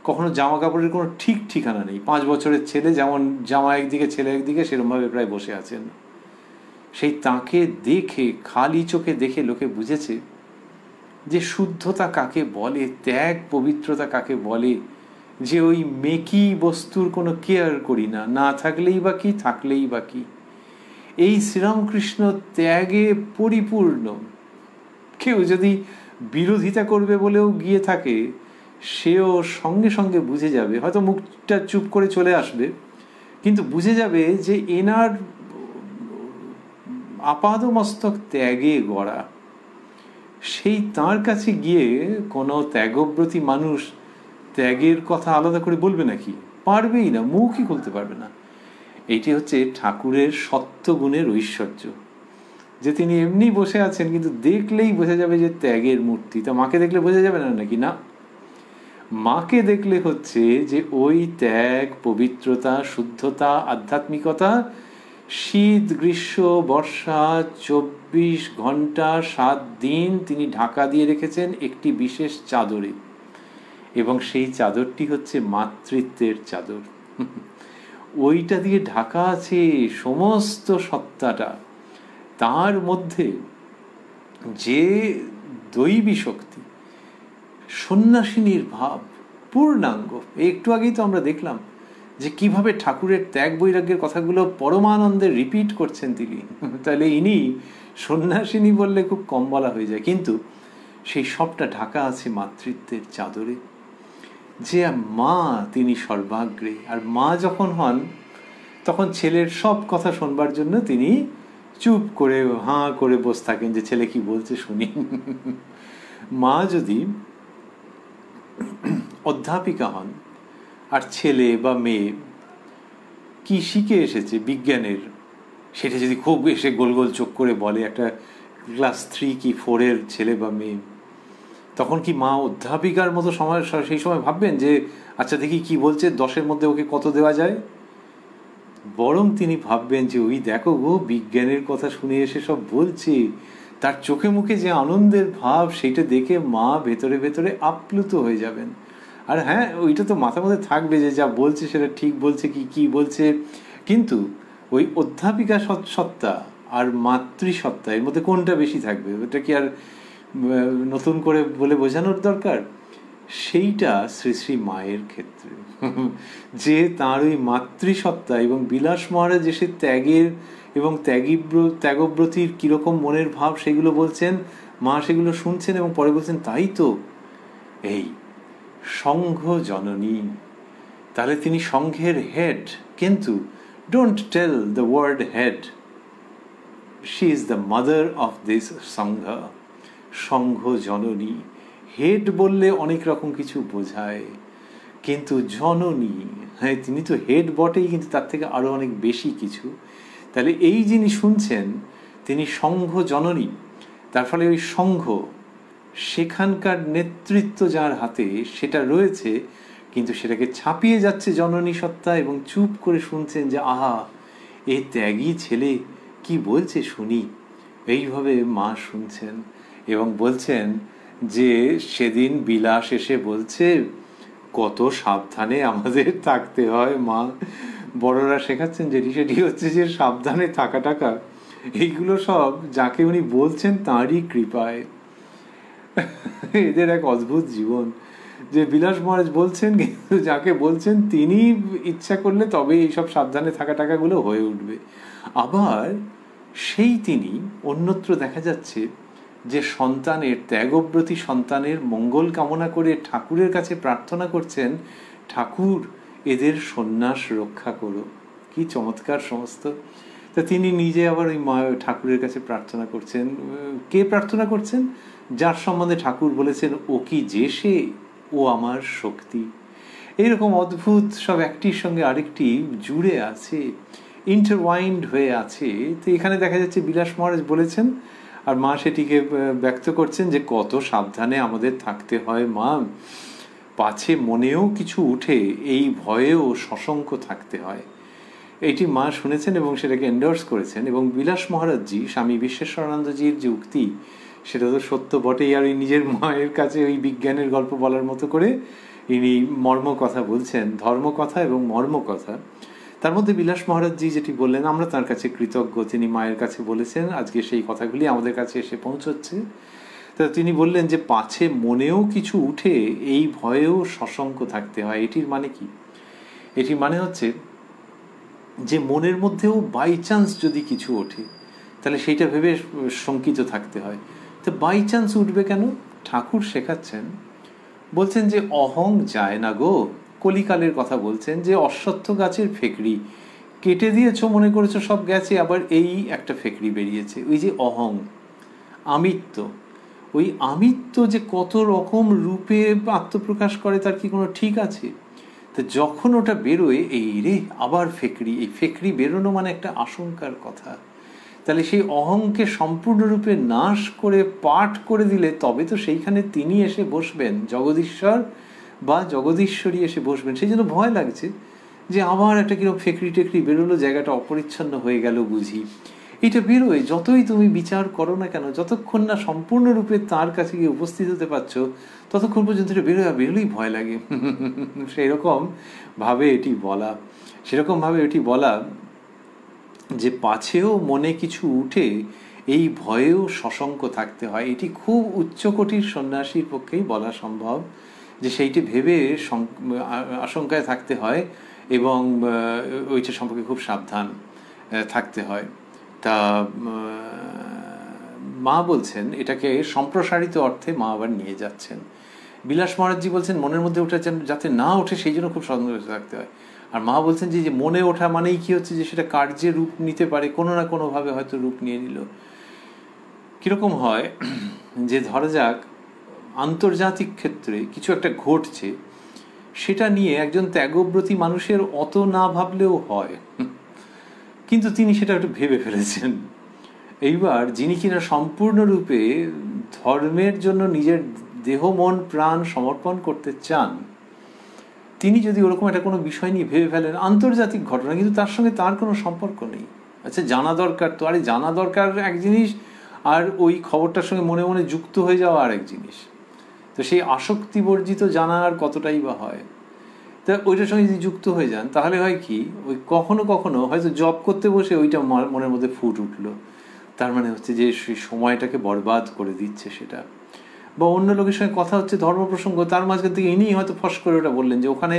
S1: কখনো জামা কাপড়ের কোনো ঠিক ঠিকানা নেই পাঁচ বছরের ছেলে যেমন জামা একদিকে ছেলে একদিকে সেরমভাবে প্রায় বসে আছেন সেই তাকে দেখে খালি চোখে দেখে লোকে বুঝেছে যে শুদ্ধতা কাকে বলে ত্যাগ পবিত্রতা কাকে বলে যে ওই মেকি বস্তুর কোনো কেয়ার করি না না থাকলেই বা কি থাকলেই বা কি এই শ্রীরামকৃষ্ণ ত্যাগে পরিপূর্ণ কেউ যদি বিরোধিতা করবে বলেও গিয়ে থাকে সেও সঙ্গে সঙ্গে বুঝে যাবে হয়তো মুখটা চুপ করে চলে আসবে কিন্তু বুঝে যাবে যে এনার আপাদমস্তক ত্যাগে গড়া সেই তার কাছে গিয়ে কোনো ত্যাগব্রতী মানুষ ত্যাগের কথা আলাদা করে বলবে নাকি পারবেই না মুখই খুলতে পারবে না এটি হচ্ছে ঠাকুরের সত্যগুণের ঐশ্বর্য যে তিনি এমনি বসে আছেন কিন্তু দেখলেই বোঝা যাবে যে ত্যাগের মূর্তি তা মাকে দেখলে বোঝা যাবে না নাকি না মাকে দেখলে হচ্ছে যে ওই ত্যাগ পবিত্রতা শুদ্ধতা আধ্যাত্মিকতা শীত গ্রীষ্ম বর্ষা চব্বিশ চব্বিশ ঘন্টা সাত দিন তিনি ঢাকা দিয়ে রেখেছেন একটি বিশেষ চাদরে এবং সেই চাদরটি হচ্ছে মাতৃত্বের চাদর ওইটা দিয়ে ঢাকা আছে সমস্ত সত্তাটা তার মধ্যে যে দৈবী শক্তি সন্ন্যাসিনীর ভাব পূর্ণাঙ্গ একটু আগেই তো আমরা দেখলাম যে কিভাবে ঠাকুরের ত্যাগ বৈরাগ্যের কথাগুলো পরমানন্দে রিপিট করছেন তিনি তাহলে ইনি সন্ন্যাসিনী বললে খুব কম বলা হয়ে যায় কিন্তু সেই সবটা ঢাকা আছে মাতৃত্বের চাদরে যে মা তিনি সর্বাগ্রে আর মা যখন হন তখন ছেলের সব কথা শোনবার জন্য তিনি চুপ করে হাঁ করে বসে থাকেন যে ছেলে কি বলছে শুনি মা যদি অধ্যাপিকা হন আর ছেলে বা মেয়ে কি শিখে এসেছে বিজ্ঞানের সেটা যদি খুব এসে গোল গোল চোখ করে বলে একটা ক্লাস থ্রি কি ফোরের ছেলে বা মেয়ে তখন কি মা অধ্যাপিকার মতো সময় সেই সময় ভাববেন যে আচ্ছা দেখি কি বলছে দশের মধ্যে ওকে কত দেওয়া যায় বরং তিনি ভাববেন যে ওই দেখো গো বিজ্ঞানের কথা শুনে এসে সব বলছি তার চোখে মুখে যে আনন্দের ভাব সেইটা দেখে মা ভেতরে ভেতরে আপ্লুত হয়ে যাবেন আর হ্যাঁ ওইটা তো মাথার মধ্যে থাকবে যে যা বলছে সেটা ঠিক বলছে কি কি বলছে কিন্তু ওই অধ্যাপিকা সত্তা আর মাতৃসত্তা এর মধ্যে কোনটা বেশি থাকবে ওটা কি আর নতুন করে বলে বোঝানোর দরকার সেইটা শ্রী শ্রী মায়ের ক্ষেত্রে যে তাঁর ওই মাতৃসত্তা এবং বিলাস মহারাজ এসে ত্যাগের এবং ত্যাগীব্র ত্যাগব্রতীর কীরকম মনের ভাব সেগুলো বলছেন মা সেগুলো শুনছেন এবং পরে বলছেন তাই তো এই সংঘ জননী তাহলে তিনি সংঘের হেড কিন্তু Don't tell the word head. She is the mother of this Sangha, সংঘ জননী হেড বললে অনেক রকম কিছু বোঝায় কিন্তু জননী হ্যাঁ তিনি তো হেড বটেই কিন্তু তার থেকে আরও অনেক বেশি কিছু তাহলে এই যিনি শুনছেন তিনি সংঘ জননী তার ফলে ওই সংঘ সেখানকার নেতৃত্ব যার হাতে সেটা রয়েছে কিন্তু সেটাকে ছাপিয়ে যাচ্ছে জননী সত্তা এবং চুপ করে শুনছেন যে আহা এই ত্যাগী ছেলে কি বলছে শুনি এইভাবে মা শুনছেন এবং বলছেন যে সেদিন বিলাস এসে বলছে কত সাবধানে আমাদের থাকতে হয় মা বড়রা শেখাচ্ছেন যেটি সেটি হচ্ছে যে সাবধানে থাকা টাকা এইগুলো সব যাকে উনি বলছেন তাঁরই কৃপায় এদের এক অদ্ভুত জীবন যে বিলাস মহারাজ বলছেন কিন্তু যাকে বলছেন তিনি ইচ্ছা করলে তবে এইসব সাবধানে থাকা টাকাগুলো হয়ে উঠবে আবার সেই তিনি অন্যত্র দেখা যাচ্ছে যে সন্তানের ত্যাগব্রতী সন্তানের মঙ্গল কামনা করে ঠাকুরের কাছে প্রার্থনা করছেন ঠাকুর এদের সন্ন্যাস রক্ষা করো কি চমৎকার সমস্ত তা তিনি নিজে আবার ওই মা ঠাকুরের কাছে প্রার্থনা করছেন কে প্রার্থনা করছেন যার সম্বন্ধে ঠাকুর বলেছেন ও কি যে সে ও আমার শক্তি এইরকম অদ্ভুত সব একটির সঙ্গে আরেকটি জুড়ে আছে ইন্টারওয়াইন্ড হয়ে আছে তো এখানে দেখা যাচ্ছে বিলাস মহারাজ বলেছেন আর মা সেটিকে ব্যক্ত করছেন যে কত সাবধানে আমাদের থাকতে হয় মা পাছে মনেও কিছু উঠে এই ভয়েও সশঙ্ক থাকতে হয় এটি মা শুনেছেন এবং সেটাকে এন্ডোর্স করেছেন এবং বিলাস মহারাজজি স্বামী বিশ্বেশ্বরানন্দজির যে উক্তি সেটা তো সত্য বটেই আর ওই নিজের মায়ের কাছে ওই বিজ্ঞানের গল্প বলার মতো করে ইনি মর্ম কথা বলছেন ধর্ম কথা এবং মর্ম কথা তার মধ্যে বিলাস মহারাজজি যেটি বললেন আমরা তার কাছে কৃতজ্ঞ তিনি মায়ের কাছে বলেছেন আজকে সেই কথাগুলি আমাদের কাছে এসে পৌঁছচ্ছে তা তিনি বললেন যে পাছে মনেও কিছু উঠে এই ভয়েও সশঙ্ক থাকতে হয় এটির মানে কি এটির মানে হচ্ছে যে মনের মধ্যেও বাই চান্স যদি কিছু ওঠে তাহলে সেইটা ভেবে শঙ্কিত থাকতে হয় তো বাই চান্স উঠবে কেন ঠাকুর শেখাচ্ছেন বলছেন যে অহং যায় না গো কলিকালের কথা বলছেন যে অশ্বত্থ গাছের ফেকড়ি কেটে দিয়েছ মনে করেছো সব গেছে আবার এই একটা ফেকড়ি বেরিয়েছে ওই যে অহং আমিত্ব ওই আমিত্ব যে কত রকম রূপে আত্মপ্রকাশ করে তার কি কোনো ঠিক আছে তো যখন ওটা বেরোয় এই রে আবার ফেকড়ি এই ফেকড়ি বেরোনো মানে একটা আশঙ্কার কথা তাহলে সেই অহংকে সম্পূর্ণরূপে নাশ করে পাঠ করে দিলে তবে তো সেইখানে তিনি এসে বসবেন জগদীশ্বর বা জগদীশ্বরী এসে বসবেন সেই জন্য ভয় লাগছে যে আবার একটা কিরকম ফেকরি টেকরি বেরোলো জায়গাটা অপরিচ্ছন্ন হয়ে গেল বুঝি এটা বেরোয় যতই তুমি বিচার করো না কেন যতক্ষণ না সম্পূর্ণরূপে তার কাছে গিয়ে উপস্থিত হতে পারছো ততক্ষণ পর্যন্ত এটা বেরোয় বেরোলেই ভয় লাগে সেই ভাবে এটি বলা সেরকমভাবে এটি বলা যে পাছেও মনে কিছু উঠে এই ভয়েও সশঙ্ক থাকতে হয় এটি খুব উচ্চকোটির সন্ন্যাসীর পক্ষেই বলা সম্ভব যে সেইটি ভেবে আশঙ্কায় থাকতে হয় এবং ওইটা সম্পর্কে খুব সাবধান থাকতে হয় তা মা বলছেন এটাকে সম্প্রসারিত অর্থে মা আবার নিয়ে যাচ্ছেন বিলাস মহারাজজি বলছেন মনের মধ্যে উঠেছেন যাতে না ওঠে সেই জন্য খুব সন্দেহ থাকতে হয় আর মা বলছেন যে মনে ওঠা মানেই কি হচ্ছে যে সেটা কার্যে রূপ নিতে পারে কোনো না কোনোভাবে হয়তো রূপ নিয়ে নিল কীরকম হয় যে ধরা যাক আন্তর্জাতিক ক্ষেত্রে কিছু একটা ঘটছে সেটা নিয়ে একজন ত্যাগব্রতী মানুষের অত না ভাবলেও হয় কিন্তু তিনি সেটা একটু ভেবে ফেলেছেন এইবার যিনি কিনা সম্পূর্ণরূপে ধর্মের জন্য নিজের দেহ মন প্রাণ সমর্পণ করতে চান তিনি যদি ওরকম একটা কোনো বিষয় নিয়ে ভেবে ফেলেন আন্তর্জাতিক ঘটনা কিন্তু তার সঙ্গে তার কোনো সম্পর্ক নেই আচ্ছা জানা দরকার তো আরে জানা দরকার এক জিনিস আর ওই খবরটার সঙ্গে মনে মনে যুক্ত হয়ে যাওয়া আর এক জিনিস তো সেই আসক্তিবর্জিত জানা আর কতটাই বা হয় তা ওইটার সঙ্গে যদি যুক্ত হয়ে যান তাহলে হয় কি ওই কখনো কখনো হয়তো জব করতে বসে ওইটা মনের মধ্যে ফুট উঠলো তার মানে হচ্ছে যে সেই সময়টাকে বরবাদ করে দিচ্ছে সেটা বা অন্য লোকের সঙ্গে কথা হচ্ছে ধর্ম প্রসঙ্গ তার মাঝখান থেকে ইনি হয়তো ফস করে ওটা বললেন যে ওখানে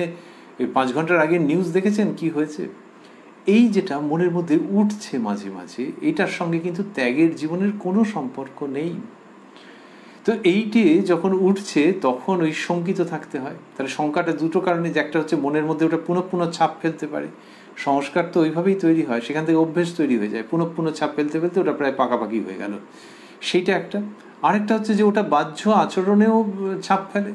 S1: ওই পাঁচ ঘন্টার আগে নিউজ দেখেছেন কি হয়েছে এই যেটা মনের মধ্যে উঠছে মাঝে মাঝে এটার সঙ্গে কিন্তু ত্যাগের জীবনের কোনো সম্পর্ক নেই তো এইটি যখন উঠছে তখন ওই শঙ্কিত থাকতে হয় তাহলে শঙ্কাটা দুটো কারণে যে একটা হচ্ছে মনের মধ্যে ওটা পুনঃ পুনঃ ছাপ ফেলতে পারে সংস্কার তো ওইভাবেই তৈরি হয় সেখান থেকে অভ্যেস তৈরি হয়ে যায় পুনঃ পুনঃ ছাপ ফেলতে ফেলতে ওটা প্রায় পাকাপাকি হয়ে গেল সেইটা একটা আরেকটা হচ্ছে যে ওটা বাহ্য আচরণেও ছাপ ফেলে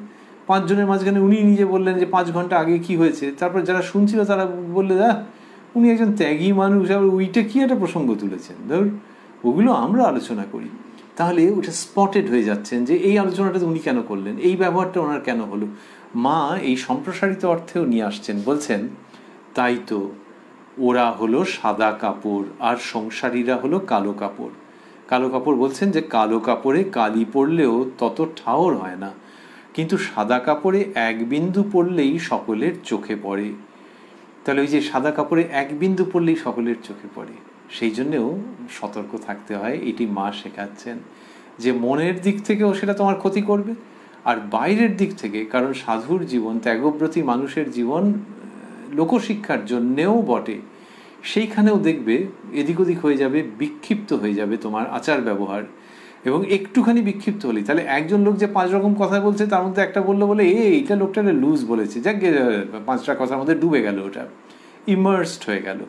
S1: পাঁচজনের মাঝখানে উনি নিজে বললেন যে পাঁচ ঘন্টা আগে কি হয়েছে তারপর যারা শুনছিল তারা বললে দা উনি একজন ত্যাগী মানুষ আবার ওইটা কি একটা প্রসঙ্গ তুলেছেন ধর ওগুলো আমরা আলোচনা করি তাহলে ওটা স্পটেড হয়ে যাচ্ছেন যে এই আলোচনাটা উনি কেন করলেন এই ব্যবহারটা ওনার কেন হলো মা এই সম্প্রসারিত অর্থেও নিয়ে আসছেন বলছেন তাই তো ওরা হলো সাদা কাপড় আর সংসারীরা হলো কালো কাপড় কালো কাপড় বলছেন যে কালো কাপড়ে কালি পড়লেও তত ঠাওর হয় না কিন্তু সাদা কাপড়ে এক বিন্দু পড়লেই সকলের চোখে পড়ে তাহলে ওই যে সাদা কাপড়ে এক বিন্দু পড়লেই সকলের চোখে পড়ে সেই জন্যেও সতর্ক থাকতে হয় এটি মা শেখাচ্ছেন যে মনের দিক থেকেও সেটা তোমার ক্ষতি করবে আর বাইরের দিক থেকে কারণ সাধুর জীবন ত্যাগব্রতী মানুষের জীবন লোকশিক্ষার জন্যেও বটে সেইখানেও দেখবে এদিক ওদিক হয়ে যাবে বিক্ষিপ্ত হয়ে যাবে তোমার আচার ব্যবহার এবং একটুখানি বিক্ষিপ্ত হলেই তাহলে একজন লোক যে পাঁচ রকম কথা বলছে তার মধ্যে একটা বললো বলে এ এইটা লোকটা লুজ বলেছে যাক পাঁচটা কথার মধ্যে ডুবে গেল ওটা ইমার্সড হয়ে গেল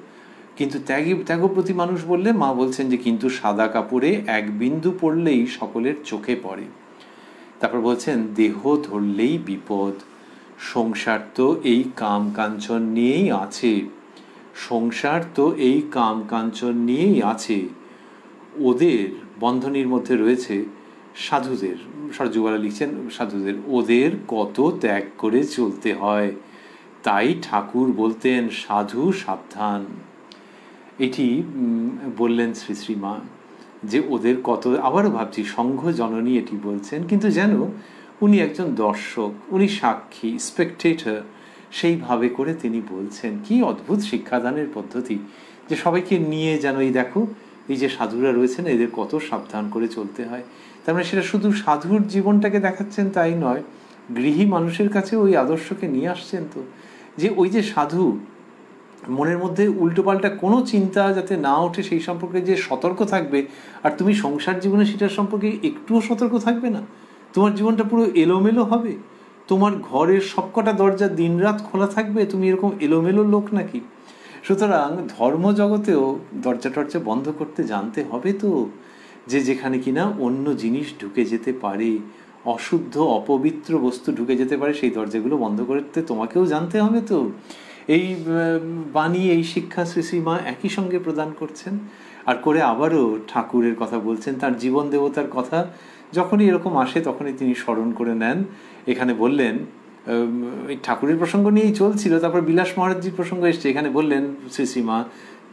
S1: কিন্তু ত্যাগী প্রতি মানুষ বললে মা বলছেন যে কিন্তু সাদা কাপড়ে এক বিন্দু পড়লেই সকলের চোখে পড়ে তারপর বলছেন দেহ ধরলেই বিপদ সংসার তো এই কাম কাঞ্চন নিয়েই আছে সংসার তো এই কাম কাঞ্চন নিয়েই আছে ওদের বন্ধনীর মধ্যে রয়েছে সাধুদের সরজুবালা লিখছেন সাধুদের ওদের কত ত্যাগ করে চলতে হয় তাই ঠাকুর বলতেন সাধু সাবধান এটি বললেন শ্রী শ্রীমা যে ওদের কত আবারও ভাবছি সংঘ জননী এটি বলছেন কিন্তু যেন উনি একজন দর্শক উনি সাক্ষী স্পেকটেটার সেইভাবে করে তিনি বলছেন কি অদ্ভুত শিক্ষাদানের পদ্ধতি যে সবাইকে নিয়ে যেন এই দেখো এই যে সাধুরা রয়েছেন এদের কত সাবধান করে চলতে হয় তার মানে সেটা শুধু সাধুর জীবনটাকে দেখাচ্ছেন তাই নয় গৃহী মানুষের কাছে ওই আদর্শকে নিয়ে আসছেন তো যে ওই যে সাধু মনের মধ্যে উল্টোপাল্টা কোনো চিন্তা যাতে না ওঠে সেই সম্পর্কে যে সতর্ক থাকবে আর তুমি সংসার জীবনে সেটার সম্পর্কে একটুও সতর্ক থাকবে না তোমার জীবনটা পুরো এলোমেলো হবে তোমার ঘরের সবকটা দরজা দিনরাত খোলা থাকবে তুমি এরকম এলোমেলো লোক নাকি সুতরাং ধর্ম জগতেও দরজা টরজা বন্ধ করতে জানতে হবে তো যে যেখানে কিনা অন্য জিনিস ঢুকে যেতে পারে অশুদ্ধ অপবিত্র বস্তু ঢুকে যেতে পারে সেই দরজাগুলো বন্ধ করতে তোমাকেও জানতে হবে তো এই বাণী এই শিক্ষা শ্রীশ্রীমা একই সঙ্গে প্রদান করছেন আর করে আবারও ঠাকুরের কথা বলছেন তার জীবন দেবতার কথা যখনই এরকম আসে তখনই তিনি স্মরণ করে নেন এখানে বললেন এই ঠাকুরের প্রসঙ্গ নিয়েই চলছিল তারপর বিলাস মহারাজির প্রসঙ্গ এসছে এখানে বললেন শ্রী শ্রীমা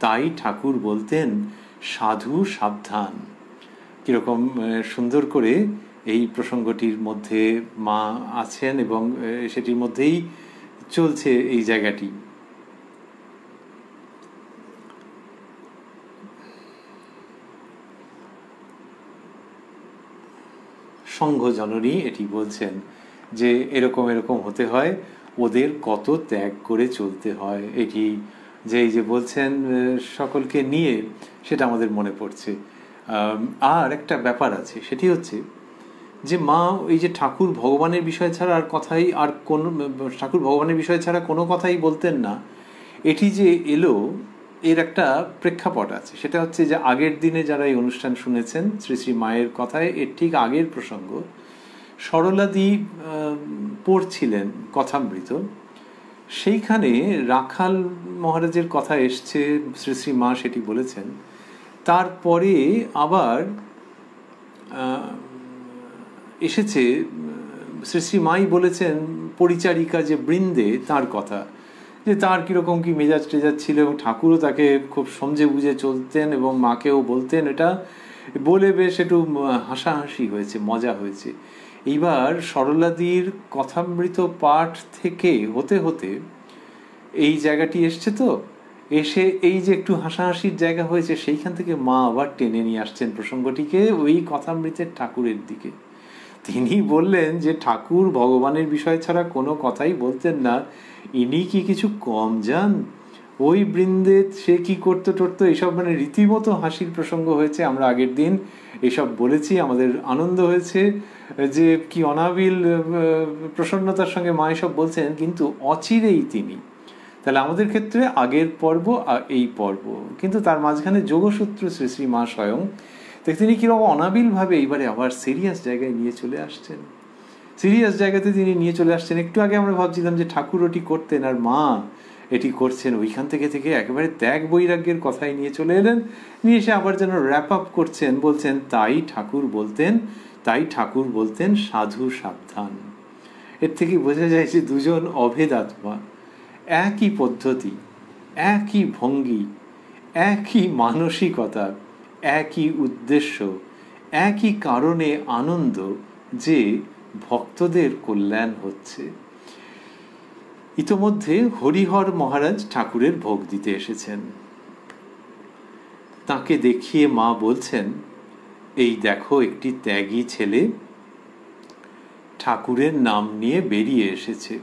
S1: তাই ঠাকুর বলতেন সাধু সাবধান কীরকম সুন্দর করে এই প্রসঙ্গটির মধ্যে মা আছেন এবং সেটির মধ্যেই চলছে এই জায়গাটি সংঘজননী এটি বলছেন যে এরকম এরকম হতে হয় ওদের কত ত্যাগ করে চলতে হয় এটি যে এই যে বলছেন সকলকে নিয়ে সেটা আমাদের মনে পড়ছে আর একটা ব্যাপার আছে সেটি হচ্ছে যে মা এই যে ঠাকুর ভগবানের বিষয় ছাড়া আর কথাই আর কোন ঠাকুর ভগবানের বিষয় ছাড়া কোনো কথাই বলতেন না এটি যে এলো এর একটা প্রেক্ষাপট আছে সেটা হচ্ছে যে আগের দিনে যারা এই অনুষ্ঠান শুনেছেন শ্রী শ্রী মায়ের কথায় এর ঠিক আগের প্রসঙ্গ সরলাদি পড়ছিলেন কথামৃত সেইখানে রাখাল মহারাজের কথা এসছে শ্রী শ্রী মা সেটি বলেছেন তারপরে আবার এসেছে শ্রী শ্রী মাই বলেছেন পরিচারিকা যে বৃন্দে তার কথা যে তার কীরকম কি মেজাজ টেজাজ ছিল এবং ঠাকুরও তাকে খুব সমঝে বুঝে চলতেন এবং মাকেও বলতেন এটা বলে বেশ একটু হাসাহাসি হয়েছে মজা হয়েছে এইবার সরলাদির কথামৃত পাঠ থেকে হতে হতে এই জায়গাটি এসছে তো এসে এই যে একটু হাসাহাসির জায়গা হয়েছে সেইখান থেকে মা আবার টেনে নিয়ে আসছেন প্রসঙ্গটিকে ওই কথামৃতের ঠাকুরের দিকে তিনি বললেন যে ঠাকুর ভগবানের বিষয় ছাড়া কোনো কথাই বলতেন না ইনি কি কিছু কম যান ওই বৃন্দে সে কি করতো টরতো এসব মানে রীতিমতো হাসির প্রসঙ্গ হয়েছে আমরা আগের দিন এসব বলেছি আমাদের আনন্দ হয়েছে যে কি অনাবিল প্রসন্নতার সঙ্গে মা এসব বলছেন কিন্তু অচিরেই তিনি তাহলে আমাদের ক্ষেত্রে আগের পর্ব আর এই পর্ব কিন্তু তার মাঝখানে যোগসূত্র শ্রী শ্রী মা স্বয়ং তিনি কীরকম অনাবিলভাবে এইবারে আবার সিরিয়াস জায়গায় নিয়ে চলে আসছেন সিরিয়াস জায়গাতে তিনি নিয়ে চলে আসছেন একটু আগে আমরা ভাবছিলাম যে ঠাকুর ওটি করতেন আর মা এটি করছেন ওইখান থেকে থেকে একেবারে ত্যাগ বৈরাগ্যের কথাই নিয়ে চলে এলেন নিয়ে এসে আবার যেন র্যাপ আপ করছেন বলছেন তাই ঠাকুর বলতেন তাই ঠাকুর বলতেন সাধু সাবধান এর থেকে বোঝা যায় যে দুজন অভেদ আত্মা একই পদ্ধতি একই ভঙ্গি একই মানসিকতা একই উদ্দেশ্য একই কারণে আনন্দ যে ভক্তদের কল্যাণ হচ্ছে ইতোমধ্যে হরিহর মহারাজ ঠাকুরের ভোগ দিতে এসেছেন তাকে দেখিয়ে মা বলছেন এই দেখো একটি ত্যাগী ছেলে ঠাকুরের নাম নিয়ে বেরিয়ে এসেছে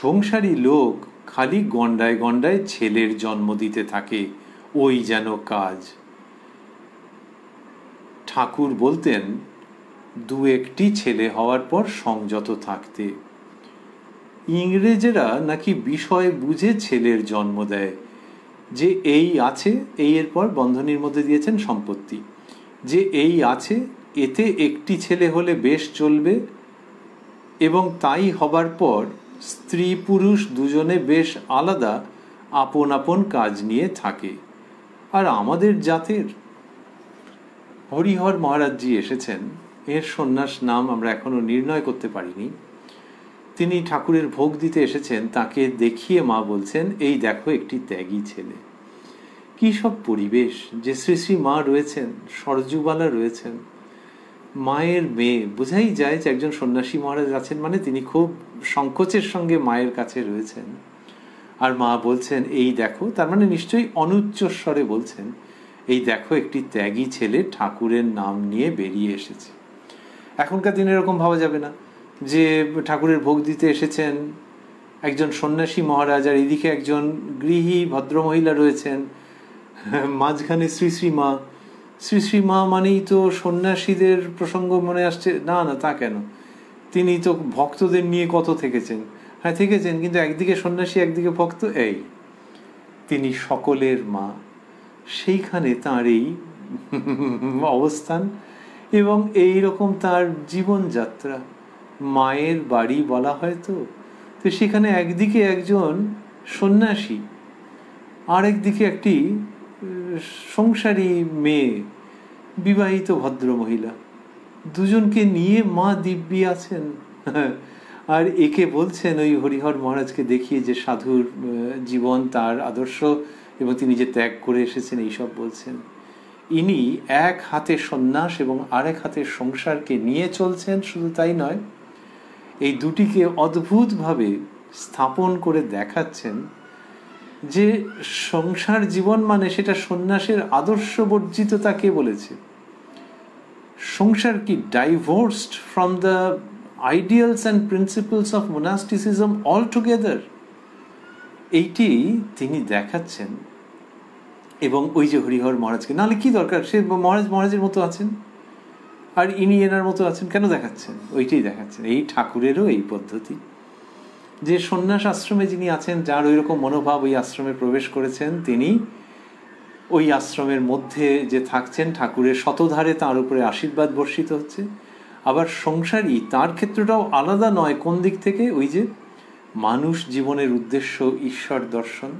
S1: সংসারী লোক খালি গন্ডায় গন্ডায় ছেলের জন্ম দিতে থাকে ওই যেন কাজ ঠাকুর বলতেন দু একটি ছেলে হওয়ার পর সংযত থাকতে ইংরেজেরা নাকি বিষয় বুঝে ছেলের জন্ম দেয় যে এই আছে এই এরপর বন্ধনীর মধ্যে দিয়েছেন সম্পত্তি যে এই আছে এতে একটি ছেলে হলে বেশ চলবে এবং তাই হবার পর স্ত্রী পুরুষ দুজনে বেশ আলাদা আপন আপন কাজ নিয়ে থাকে আর আমাদের জাতের হরিহর মহারাজজি এসেছেন এর সন্ন্যাস নাম আমরা এখনও নির্ণয় করতে পারিনি তিনি ঠাকুরের ভোগ দিতে এসেছেন তাকে দেখিয়ে মা বলছেন এই দেখো একটি ত্যাগী ছেলে কী সব পরিবেশ যে শ্রী শ্রী মা রয়েছেন সরজুবালা রয়েছেন মায়ের মেয়ে বোঝাই যায় যে একজন সন্ন্যাসী মহারাজ আছেন মানে তিনি খুব সংকোচের সঙ্গে মায়ের কাছে রয়েছেন আর মা বলছেন এই দেখো তার মানে নিশ্চয়ই অনুচ্চস্বরে বলছেন এই দেখো একটি ত্যাগী ছেলে ঠাকুরের নাম নিয়ে বেরিয়ে এসেছে এখনকার দিনে এরকম ভাবা যাবে না যে ঠাকুরের ভোগ দিতে এসেছেন একজন সন্ন্যাসী মহারাজ আর এদিকে একজন গৃহী ভদ্রমহিলা রয়েছেন মাঝখানে শ্রী শ্রীমা শ্রী শ্রীমা মানেই তো সন্ন্যাসীদের প্রসঙ্গ মনে আসছে না না তা কেন তিনি তো ভক্তদের নিয়ে কত থেকেছেন হ্যাঁ থেকেছেন কিন্তু একদিকে সন্ন্যাসী একদিকে ভক্ত এই তিনি সকলের মা সেইখানে তাঁর এই অবস্থান এবং এই রকম তার জীবনযাত্রা মায়ের বাড়ি বলা হয় তো তো সেখানে একদিকে একজন সন্ন্যাসী আরেকদিকে একটি সংসারী মেয়ে বিবাহিত ভদ্র মহিলা দুজনকে নিয়ে মা দিব্যি আছেন আর একে বলছেন ওই হরিহর মহারাজকে দেখিয়ে যে সাধুর জীবন তার আদর্শ এবং তিনি যে ত্যাগ করে এসেছেন এইসব বলছেন ইনি এক হাতে সন্ন্যাস এবং আরেক হাতে সংসারকে নিয়ে চলছেন শুধু তাই নয় এই দুটিকে অদ্ভুতভাবে স্থাপন করে দেখাচ্ছেন যে সংসার জীবন মানে সেটা সন্ন্যাসের আদর্শ বর্জিত তাকে বলেছে সংসার কি divorced from the ideals and principles of monasticism all together এইটি তিনি দেখাচ্ছেন এবং ওই যে হরিহর মহারাজকে নাহলে কী দরকার সে মহারাজ মহারাজের মতো আছেন আর ইনি এনার মতো আছেন কেন দেখাচ্ছেন ওইটাই দেখাচ্ছেন এই ঠাকুরেরও এই পদ্ধতি যে সন্ন্যাস আশ্রমে যিনি আছেন যার ওই রকম মনোভাব ওই আশ্রমে প্রবেশ করেছেন তিনি ওই আশ্রমের মধ্যে যে থাকছেন ঠাকুরের শতধারে তার উপরে আশীর্বাদ বর্ষিত হচ্ছে আবার সংসারী তার ক্ষেত্রটাও আলাদা নয় কোন দিক থেকে ওই যে মানুষ জীবনের উদ্দেশ্য ঈশ্বর দর্শন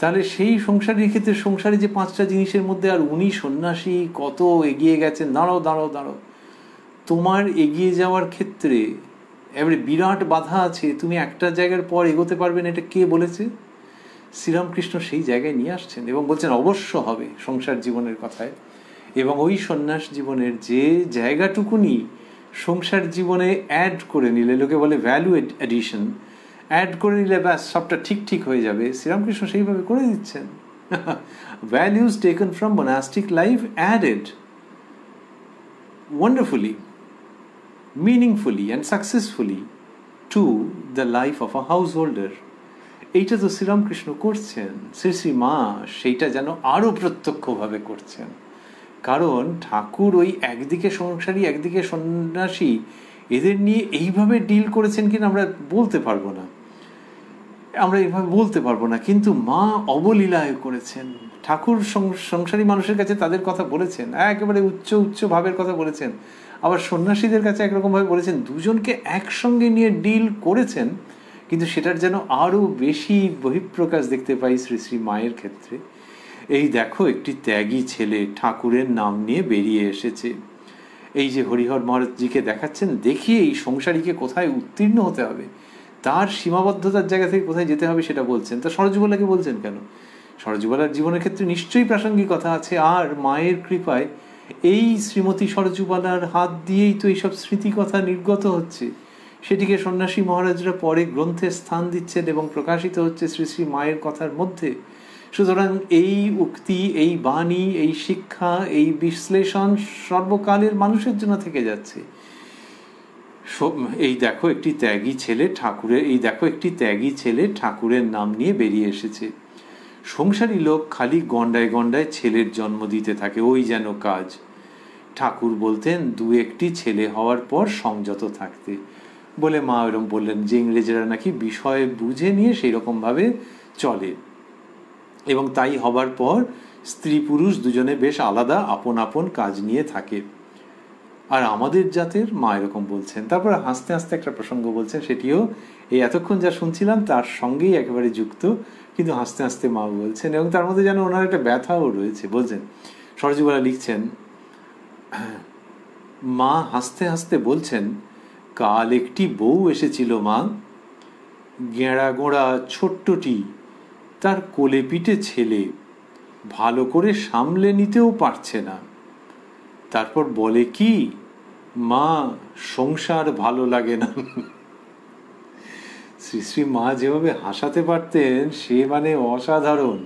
S1: তাহলে সেই সংসারের ক্ষেত্রে সংসারে যে পাঁচটা জিনিসের মধ্যে আর উনি সন্ন্যাসী কত এগিয়ে গেছেন দাঁড়াও দাঁড়ো দাঁড়ো তোমার এগিয়ে যাওয়ার ক্ষেত্রে এবারে বিরাট বাধা আছে তুমি একটা জায়গার পর এগোতে পারবে না এটা কে বলেছে শ্রীরামকৃষ্ণ সেই জায়গায় নিয়ে আসছেন এবং বলছেন অবশ্য হবে সংসার জীবনের কথায় এবং ওই সন্ন্যাস জীবনের যে জায়গাটুকুনি সংসার জীবনে অ্যাড করে নিলে লোকে বলে ভ্যালু এডিশন অ্যাড করে নিলে ব্যাস সবটা ঠিক ঠিক হয়ে যাবে শ্রীরামকৃষ্ণ সেইভাবে করে দিচ্ছেন values taken from monastic life added meaningfully and successfully to the life of a householder এইটা তো শ্রীরামকৃষ্ণ করছেন শ্রী শ্রী মা সেইটা যেন আরও প্রত্যক্ষভাবে করছেন কারণ ঠাকুর ওই একদিকে সংসারী একদিকে সন্ন্যাসী এদের নিয়ে এইভাবে ডিল করেছেন কিনা আমরা বলতে পারবো না আমরা এভাবে বলতে পারবো না কিন্তু মা অবলীলায় করেছেন ঠাকুর সংসারী মানুষের কাছে তাদের কথা বলেছেন একেবারে উচ্চ উচ্চ ভাবের কথা বলেছেন আবার সন্ন্যাসীদের কাছে একরকমভাবে বলেছেন দুজনকে একসঙ্গে নিয়ে ডিল করেছেন কিন্তু সেটার যেন আরও বেশি বহিঃপ্রকাশ দেখতে পাই শ্রী শ্রী মায়ের ক্ষেত্রে এই দেখো একটি ত্যাগী ছেলে ঠাকুরের নাম নিয়ে বেরিয়ে এসেছে এই যে হরিহর মহারাজজিকে দেখাচ্ছেন দেখিয়ে এই সংসারীকে কোথায় উত্তীর্ণ হতে হবে তার সীমাবদ্ধতার জায়গা থেকে কোথায় যেতে হবে সেটা বলছেন তা সরজুবলাকে বলছেন কেন সরজুবলার জীবনের ক্ষেত্রে নিশ্চয়ই প্রাসঙ্গিকতা আছে আর মায়ের কৃপায় এই শ্রীমতী সরজুবালার হাত দিয়েই তো এইসব স্মৃতিকথা নির্গত হচ্ছে সেটিকে সন্ন্যাসী মহারাজরা পরে গ্রন্থে স্থান দিচ্ছেন এবং প্রকাশিত হচ্ছে শ্রী শ্রী মায়ের কথার মধ্যে সুতরাং এই উক্তি এই বাণী এই শিক্ষা এই বিশ্লেষণ সর্বকালের মানুষের জন্য থেকে যাচ্ছে এই দেখো একটি ত্যাগী ছেলে ঠাকুরের এই দেখো একটি ত্যাগী ছেলে ঠাকুরের নাম নিয়ে বেরিয়ে এসেছে সংসারী লোক খালি গন্ডায় গন্ডায় ছেলের জন্ম দিতে থাকে ওই যেন কাজ ঠাকুর বলতেন দু একটি ছেলে হওয়ার পর সংযত থাকতে বলে মা ওরম বললেন যে ইংরেজরা নাকি বিষয় বুঝে নিয়ে সেই রকমভাবে চলে এবং তাই হবার পর স্ত্রী পুরুষ দুজনে বেশ আলাদা আপন আপন কাজ নিয়ে থাকে আর আমাদের জাতের মা এরকম বলছেন তারপরে হাসতে হাসতে একটা প্রসঙ্গ বলছেন সেটিও এই এতক্ষণ যা শুনছিলাম তার সঙ্গেই একেবারে যুক্ত কিন্তু হাসতে হাসতে মা বলছেন এবং তার মধ্যে যেন ওনার একটা ব্যথাও রয়েছে বলছেন সরজুবালা লিখছেন মা হাসতে হাসতে বলছেন কাল একটি বউ এসেছিল মা গেঁড়া গোঁড়া ছোট্টটি তার কোলে পিঠে ছেলে ভালো করে সামলে নিতেও পারছে না তারপর বলে কি মা সংসার ভালো লাগে না শ্রী শ্রী মা যেভাবে হাসাতে পারতেন সে মানে অসাধারণ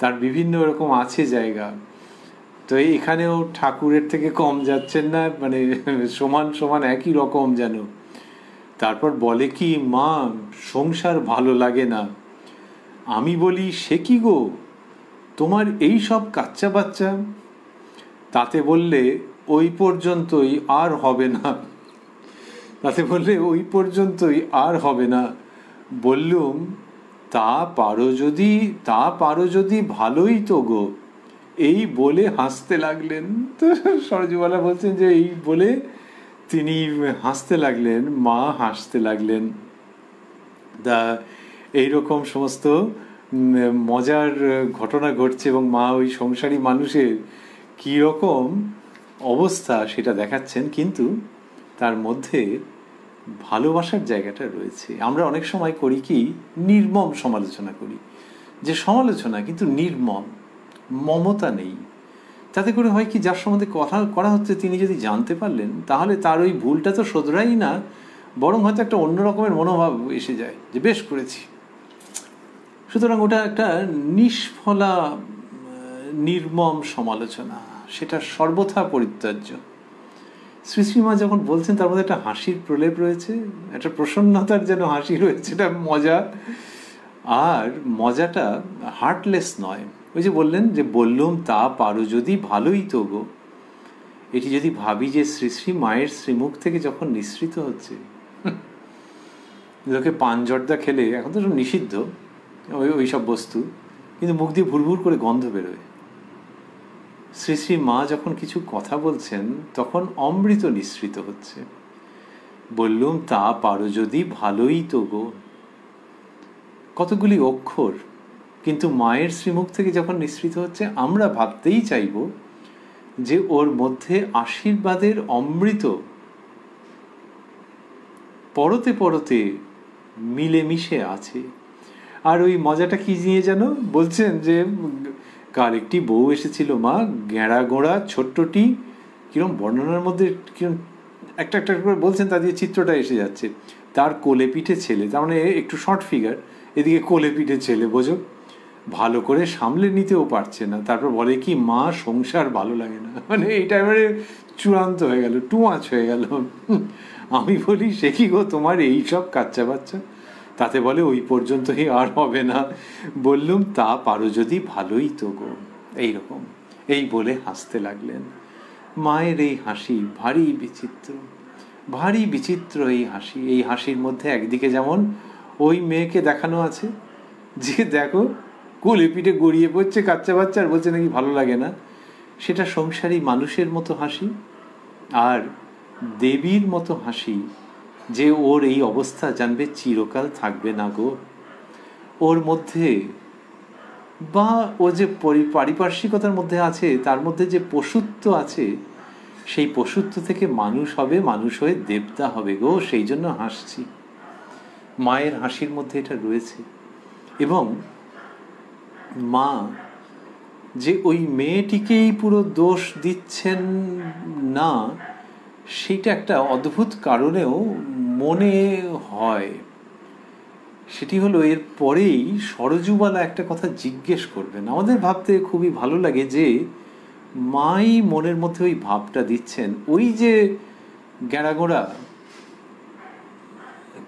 S1: তার বিভিন্ন রকম আছে জায়গা তো এখানেও ঠাকুরের থেকে কম যাচ্ছেন না মানে সমান সমান একই রকম যেন তারপর বলে কি মা সংসার ভালো লাগে না আমি বলি সে কি গো তোমার এই সব কাচ্চা বাচ্চা তাতে বললে ওই পর্যন্তই আর হবে না তাতে বললে ওই পর্যন্তই আর হবে না বললুম তা পারো যদি তা পারো যদি ভালোই তো গো এই বলে হাসতে লাগলেন তো সরজুবালা বলছেন যে এই বলে তিনি হাসতে লাগলেন মা হাসতে লাগলেন দা এইরকম সমস্ত মজার ঘটনা ঘটছে এবং মা ওই সংসারী মানুষের কীরকম অবস্থা সেটা দেখাচ্ছেন কিন্তু তার মধ্যে ভালোবাসার জায়গাটা রয়েছে আমরা অনেক সময় করি কি নির্মম সমালোচনা করি যে সমালোচনা কিন্তু নির্মম মমতা নেই তাতে করে হয় কি যার সম্বন্ধে কথা করা হচ্ছে তিনি যদি জানতে পারলেন তাহলে তার ওই ভুলটা তো শোধরাই না বরং হয়তো একটা অন্য রকমের মনোভাব এসে যায় যে বেশ করেছি সুতরাং ওটা একটা নিষ্ফলা নির্মম সমালোচনা সেটা সর্বথা পরিত্যাজ্য শ্রীশ্রীমা যখন বলছেন তার মধ্যে একটা হাসির প্রলেপ রয়েছে একটা প্রসন্নতার যেন হাসি রয়েছে এটা মজা আর মজাটা হার্টলেস নয় ওই যে বললেন যে বললুম তা পারো যদি ভালোই তো গো এটি যদি ভাবি যে শ্রীশ্রী মায়ের শ্রীমুখ থেকে যখন নিঃসৃত হচ্ছে লোকে পান জর্দা খেলে এখন তো সব নিষিদ্ধ ওই ওই সব বস্তু কিন্তু মুখ দিয়ে ভুর ভুর করে গন্ধ বেরোয় শ্রী শ্রী মা যখন কিছু কথা বলছেন তখন অমৃত নিঃসৃত হচ্ছে বললুম তা পারো যদি ভালোই তো গো কতগুলি অক্ষর কিন্তু মায়ের শ্রীমুখ থেকে যখন নিঃসৃত হচ্ছে আমরা ভাবতেই চাইব যে ওর মধ্যে আশীর্বাদের অমৃত পরতে পরতে মিলেমিশে আছে আর ওই মজাটা কি নিয়ে যেন বলছেন যে কাল একটি বউ এসেছিল মা গেঁড়া গোড়া ছোট্টটি কীরকম বর্ণনার মধ্যে কীরকম একটা একটা করে বলছেন তা দিয়ে চিত্রটা এসে যাচ্ছে তার কোলে পিঠে ছেলে তার মানে একটু শর্ট ফিগার এদিকে কোলে পিঠে ছেলে বোঝো ভালো করে সামলে নিতেও পারছে না তারপর বলে কি মা সংসার ভালো লাগে না মানে এইটা এবারে চূড়ান্ত হয়ে গেল টু মাছ হয়ে গেল আমি বলি সে কি গো তোমার এই সব কাচ্চা বাচ্চা তাতে বলে ওই পর্যন্তই আর হবে না বললুম তা পারো যদি ভালোই তো গো এইরকম এই বলে হাসতে লাগলেন মায়ের এই হাসি ভারী বিচিত্র ভারী বিচিত্র এই হাসি এই হাসির মধ্যে একদিকে যেমন ওই মেয়েকে দেখানো আছে যে দেখো কুলে পিঠে গড়িয়ে পড়ছে কাচ্চা বাচ্চা আর বলছে নাকি ভালো লাগে না সেটা সংসারী মানুষের মতো হাসি আর দেবীর মতো হাসি যে ওর এই অবস্থা জানবে চিরকাল থাকবে না গো ওর মধ্যে বা ও যে পারিপার্শ্বিকতার মধ্যে আছে তার মধ্যে যে পশুত্ব আছে সেই পশুত্ব থেকে মানুষ হবে মানুষ হয়ে দেবতা হবে গো সেই জন্য হাসছি মায়ের হাসির মধ্যে এটা রয়েছে এবং মা যে ওই মেয়েটিকেই পুরো দোষ দিচ্ছেন না সেইটা একটা অদ্ভুত কারণেও মনে হয় সেটি হলো এর পরেই সরজুবালা একটা কথা জিজ্ঞেস করবেন আমাদের ভাবতে খুবই ভালো লাগে যে মাই মনের মধ্যে ওই ভাবটা দিচ্ছেন ওই যে গ্যাড়াগোড়া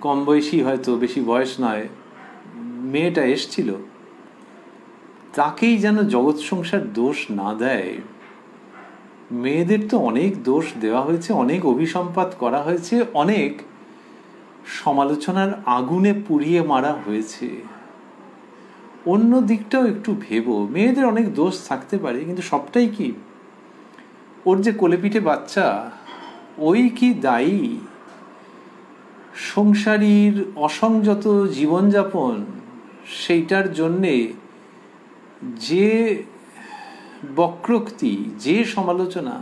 S1: কম বয়সী হয়তো বেশি বয়স নয় মেয়েটা এসছিল তাকেই যেন জগৎ সংসার দোষ না দেয় মেয়েদের তো অনেক দোষ দেওয়া হয়েছে অনেক অভিসম্পাত করা হয়েছে অনেক সমালোচনার আগুনে পুড়িয়ে মারা হয়েছে অন্য দিকটাও একটু ভেবো মেয়েদের অনেক দোষ থাকতে পারে কিন্তু সবটাই কি ওর যে কোলেপিঠে বাচ্চা ওই কি দায়ী সংসারীর অসংযত জীবনযাপন সেইটার জন্যে যে বক্রোক্তি যে সমালোচনা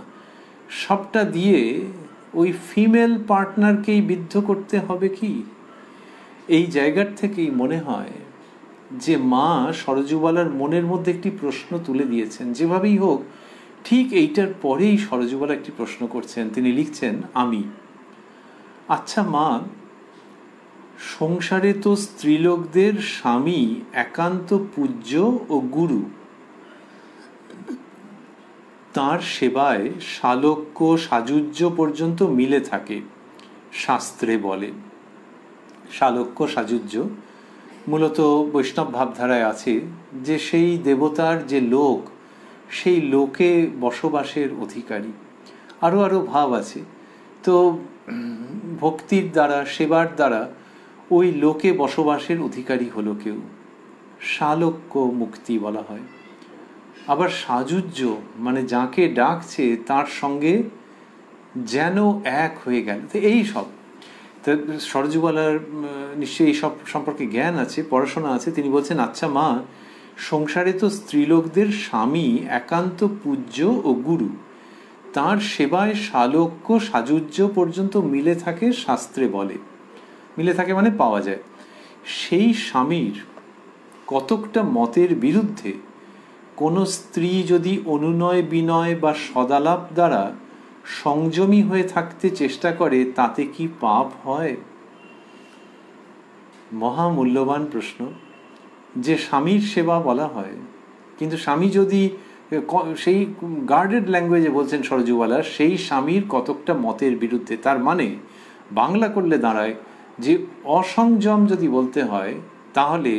S1: সবটা দিয়ে ওই ফিমেল পার্টনারকেই বিদ্ধ করতে হবে কি এই জায়গার থেকেই মনে হয় যে মা সরজুবালার মনের মধ্যে একটি প্রশ্ন তুলে দিয়েছেন যেভাবেই হোক ঠিক এইটার পরেই সরজুবালা একটি প্রশ্ন করছেন তিনি লিখছেন আমি আচ্ছা মা সংসারে তো স্ত্রীলোকদের স্বামী একান্ত পূজ্য ও গুরু তাঁর সেবায় শালক্য সাযুজ্য পর্যন্ত মিলে থাকে শাস্ত্রে বলে শালক্য সাযুজ্য মূলত বৈষ্ণব ভাবধারায় আছে যে সেই দেবতার যে লোক সেই লোকে বসবাসের অধিকারী আরও আরও ভাব আছে তো ভক্তির দ্বারা সেবার দ্বারা ওই লোকে বসবাসের অধিকারী হলো কেউ শালক্য মুক্তি বলা হয় আবার সাজুজ্য মানে যাকে ডাকছে তার সঙ্গে যেন এক হয়ে গেল তো এই সব তো সরজুওয়ালার নিশ্চয়ই এই সব সম্পর্কে জ্ঞান আছে পড়াশোনা আছে তিনি বলছেন আচ্ছা মা সংসারে তো স্ত্রীলোকদের স্বামী একান্ত পূজ্য ও গুরু তার সেবায় সালোক্য সাজুজ্য পর্যন্ত মিলে থাকে শাস্ত্রে বলে মিলে থাকে মানে পাওয়া যায় সেই স্বামীর কতকটা মতের বিরুদ্ধে কোনো স্ত্রী যদি অনুনয় বিনয় বা সদালাপ দ্বারা সংযমী হয়ে থাকতে চেষ্টা করে তাতে কি পাপ হয় মহামূল্যবান প্রশ্ন যে স্বামীর সেবা বলা হয় কিন্তু স্বামী যদি সেই গার্ডেড ল্যাঙ্গুয়েজে বলছেন সরজুওয়ালা সেই স্বামীর কতকটা মতের বিরুদ্ধে তার মানে বাংলা করলে দাঁড়ায় যে অসংযম যদি বলতে হয় তাহলে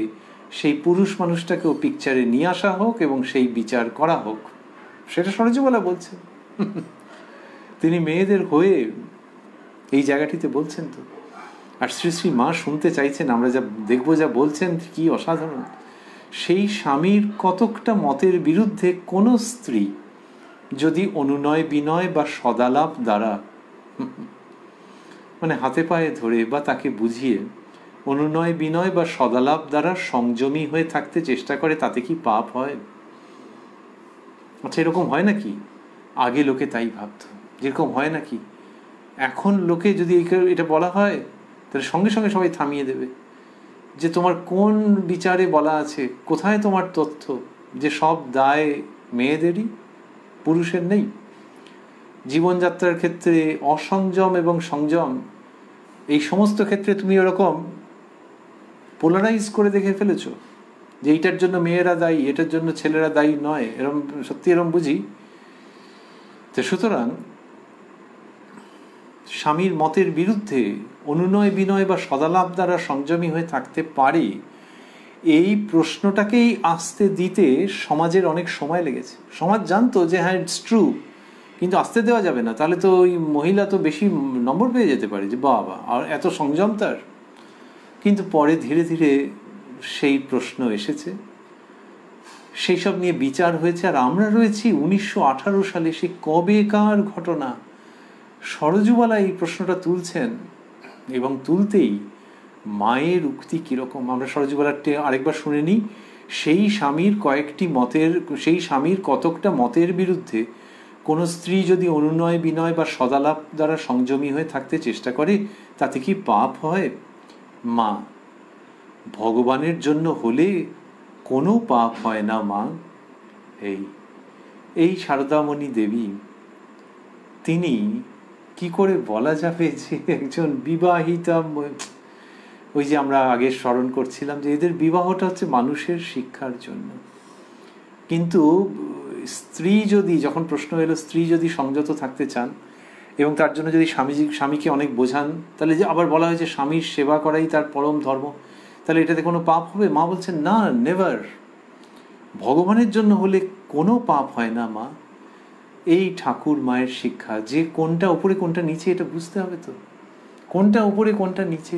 S1: সেই পুরুষ মানুষটাকেও পিকচারে নিয়ে আসা হোক এবং সেই বিচার করা হোক সেটা সরজমালা বলছে তিনি মেয়েদের হয়ে এই জায়গাটিতে বলছেন তো আর শ্রী শ্রী মা শুনতে চাইছেন আমরা যা দেখবো যা বলছেন কি অসাধারণ সেই স্বামীর কতকটা মতের বিরুদ্ধে কোনো স্ত্রী যদি অনুনয় বিনয় বা সদালাপ দ্বারা মানে হাতে পায়ে ধরে বা তাকে বুঝিয়ে অনুনয় বিনয় বা সদালাভ দ্বারা সংযমী হয়ে থাকতে চেষ্টা করে তাতে কি পাপ হয় আচ্ছা এরকম হয় নাকি আগে লোকে তাই ভাবত যেরকম হয় নাকি এখন লোকে যদি এটা বলা হয় তাহলে সঙ্গে সঙ্গে সবাই থামিয়ে দেবে যে তোমার কোন বিচারে বলা আছে কোথায় তোমার তথ্য যে সব দায় মেয়েদেরই পুরুষের নেই জীবনযাত্রার ক্ষেত্রে অসংযম এবং সংযম এই সমস্ত ক্ষেত্রে তুমি ওরকম পোলারাইজ করে দেখে ফেলেছো যে এইটার জন্য মেয়েরা দায়ী এটার জন্য ছেলেরা দায়ী নয় এরম সত্যি এরম বুঝি তো সুতরাং স্বামীর মতের বিরুদ্ধে অনুনয় বিনয় বা সদালাভ দ্বারা সংযমী হয়ে থাকতে পারে এই প্রশ্নটাকেই আসতে দিতে সমাজের অনেক সময় লেগেছে সমাজ জানতো যে হ্যাঁ ইটস ট্রু কিন্তু আসতে দেওয়া যাবে না তাহলে তো ওই মহিলা তো বেশি নম্বর পেয়ে যেতে পারে যে বাবা আর এত সংযম তার কিন্তু পরে ধীরে ধীরে সেই প্রশ্ন এসেছে সেই সব নিয়ে বিচার হয়েছে আর আমরা রয়েছি উনিশশো সালে সে কবেকার ঘটনা সরজুবালা এই প্রশ্নটা তুলছেন এবং তুলতেই মায়ের উক্তি কীরকম আমরা সরজুবালার আরেকবার শুনে নিই সেই স্বামীর কয়েকটি মতের সেই স্বামীর কতকটা মতের বিরুদ্ধে কোনো স্ত্রী যদি অনুনয় বিনয় বা সদালাপ দ্বারা সংযমী হয়ে থাকতে চেষ্টা করে তাতে কি পাপ হয় মা ভগবানের জন্য হলে কোনো পাপ হয় না মা এই এই শারদামণি দেবী তিনি কি করে বলা যাবে যে একজন বিবাহিতা ওই যে আমরা আগে স্মরণ করছিলাম যে এদের বিবাহটা হচ্ছে মানুষের শিক্ষার জন্য কিন্তু স্ত্রী যদি যখন প্রশ্ন এলো স্ত্রী যদি সংযত থাকতে চান এবং তার জন্য যদি স্বামীজি স্বামীকে অনেক বোঝান তাহলে যে আবার বলা হয়েছে স্বামীর সেবা করাই তার পরম ধর্ম তাহলে এটাতে কোনো পাপ হবে মা বলছেন না নেভার ভগবানের জন্য হলে কোনো পাপ হয় না মা এই ঠাকুর মায়ের শিক্ষা যে কোনটা উপরে কোনটা নিচে এটা বুঝতে হবে তো কোনটা উপরে কোনটা নিচে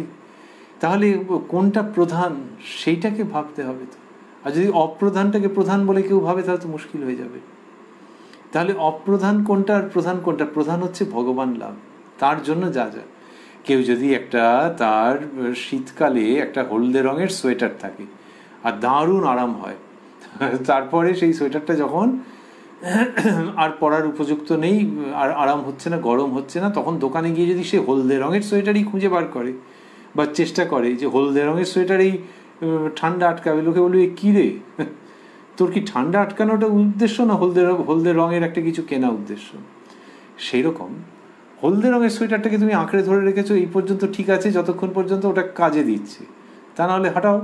S1: তাহলে কোনটা প্রধান সেইটাকে ভাবতে হবে তো আর যদি অপ্রধানটাকে প্রধান বলে কেউ ভাবে তাহলে তো মুশকিল হয়ে যাবে তাহলে অপ্রধান কোনটা আর প্রধান কোনটা প্রধান হচ্ছে ভগবান লাভ তার জন্য যা যা কেউ যদি একটা তার শীতকালে একটা হলদে রঙের সোয়েটার থাকে আর দারুণ আরাম হয় তারপরে সেই সোয়েটারটা যখন আর পরার উপযুক্ত নেই আর আরাম হচ্ছে না গরম হচ্ছে না তখন দোকানে গিয়ে যদি সে হলদে রঙের সোয়েটারই খুঁজে বার করে বা চেষ্টা করে যে হলদে রঙের সোয়েটার এই ঠান্ডা আটকাবে লোকে বলবে কী রে তোর কি ঠান্ডা আটকানোটা উদ্দেশ্য না হলদে হলদে রঙের একটা কিছু কেনা উদ্দেশ্য সেই রকম হলদে রঙের সোয়েটারটাকে তুমি আঁকড়ে ধরে রেখেছো এই পর্যন্ত ঠিক আছে যতক্ষণ পর্যন্ত ওটা কাজে দিচ্ছে তা নাহলে হাঁটাও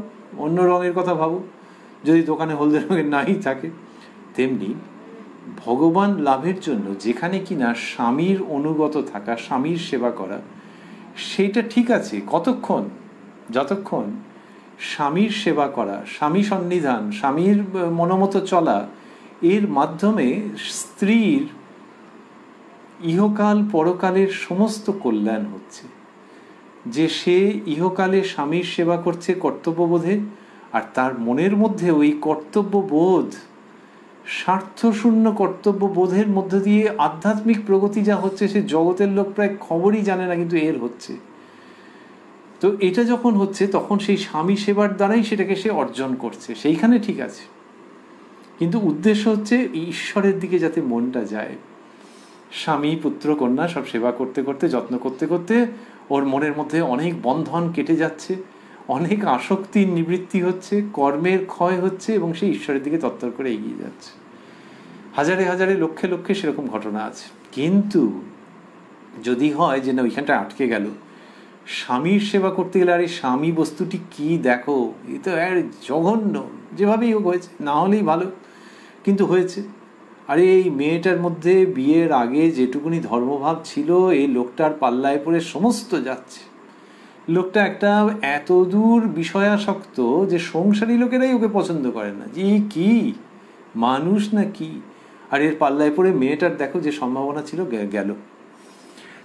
S1: অন্য রঙের কথা ভাবো যদি দোকানে হলদে রঙের নাই থাকে তেমনি ভগবান লাভের জন্য যেখানে কিনা স্বামীর অনুগত থাকা স্বামীর সেবা করা সেইটা ঠিক আছে কতক্ষণ যতক্ষণ স্বামীর সেবা করা স্বামী সন্নিধান স্বামীর মনোমতো চলা এর মাধ্যমে স্ত্রীর ইহকাল পরকালের সমস্ত কল্যাণ হচ্ছে যে সে ইহকালে স্বামীর সেবা করছে কর্তব্যবোধে আর তার মনের মধ্যে ওই কর্তব্যবোধ স্বার্থশূন্য কর্তব্যবোধের মধ্যে দিয়ে আধ্যাত্মিক প্রগতি যা হচ্ছে সে জগতের লোক প্রায় খবরই জানে না কিন্তু এর হচ্ছে তো এটা যখন হচ্ছে তখন সেই স্বামী সেবার দ্বারাই সেটাকে সে অর্জন করছে সেইখানে ঠিক আছে কিন্তু উদ্দেশ্য হচ্ছে ঈশ্বরের দিকে যাতে মনটা যায় স্বামী পুত্র কন্যা সব সেবা করতে করতে যত্ন করতে করতে ওর মনের মধ্যে অনেক বন্ধন কেটে যাচ্ছে অনেক আসক্তির নিবৃত্তি হচ্ছে কর্মের ক্ষয় হচ্ছে এবং সে ঈশ্বরের দিকে তত্তর করে এগিয়ে যাচ্ছে হাজারে হাজারে লক্ষে লক্ষে সেরকম ঘটনা আছে কিন্তু যদি হয় যে না ওইখানটা আটকে গেল স্বামীর সেবা করতে গেলে আর এই স্বামী বস্তুটি কি দেখো এ তো আর জঘন্য যেভাবেই হোক হয়েছে না হলেই ভালো কিন্তু হয়েছে আরে এই মেয়েটার মধ্যে বিয়ের আগে যেটুকুনি ধর্মভাব ছিল এই লোকটার পাল্লায় পড়ে সমস্ত যাচ্ছে লোকটা একটা এত দূর বিষয়াসক্ত যে সংসারী লোকেরাই ওকে পছন্দ করে না যে কি মানুষ না কি আর এর পাল্লায় পড়ে মেয়েটার দেখো যে সম্ভাবনা ছিল গেল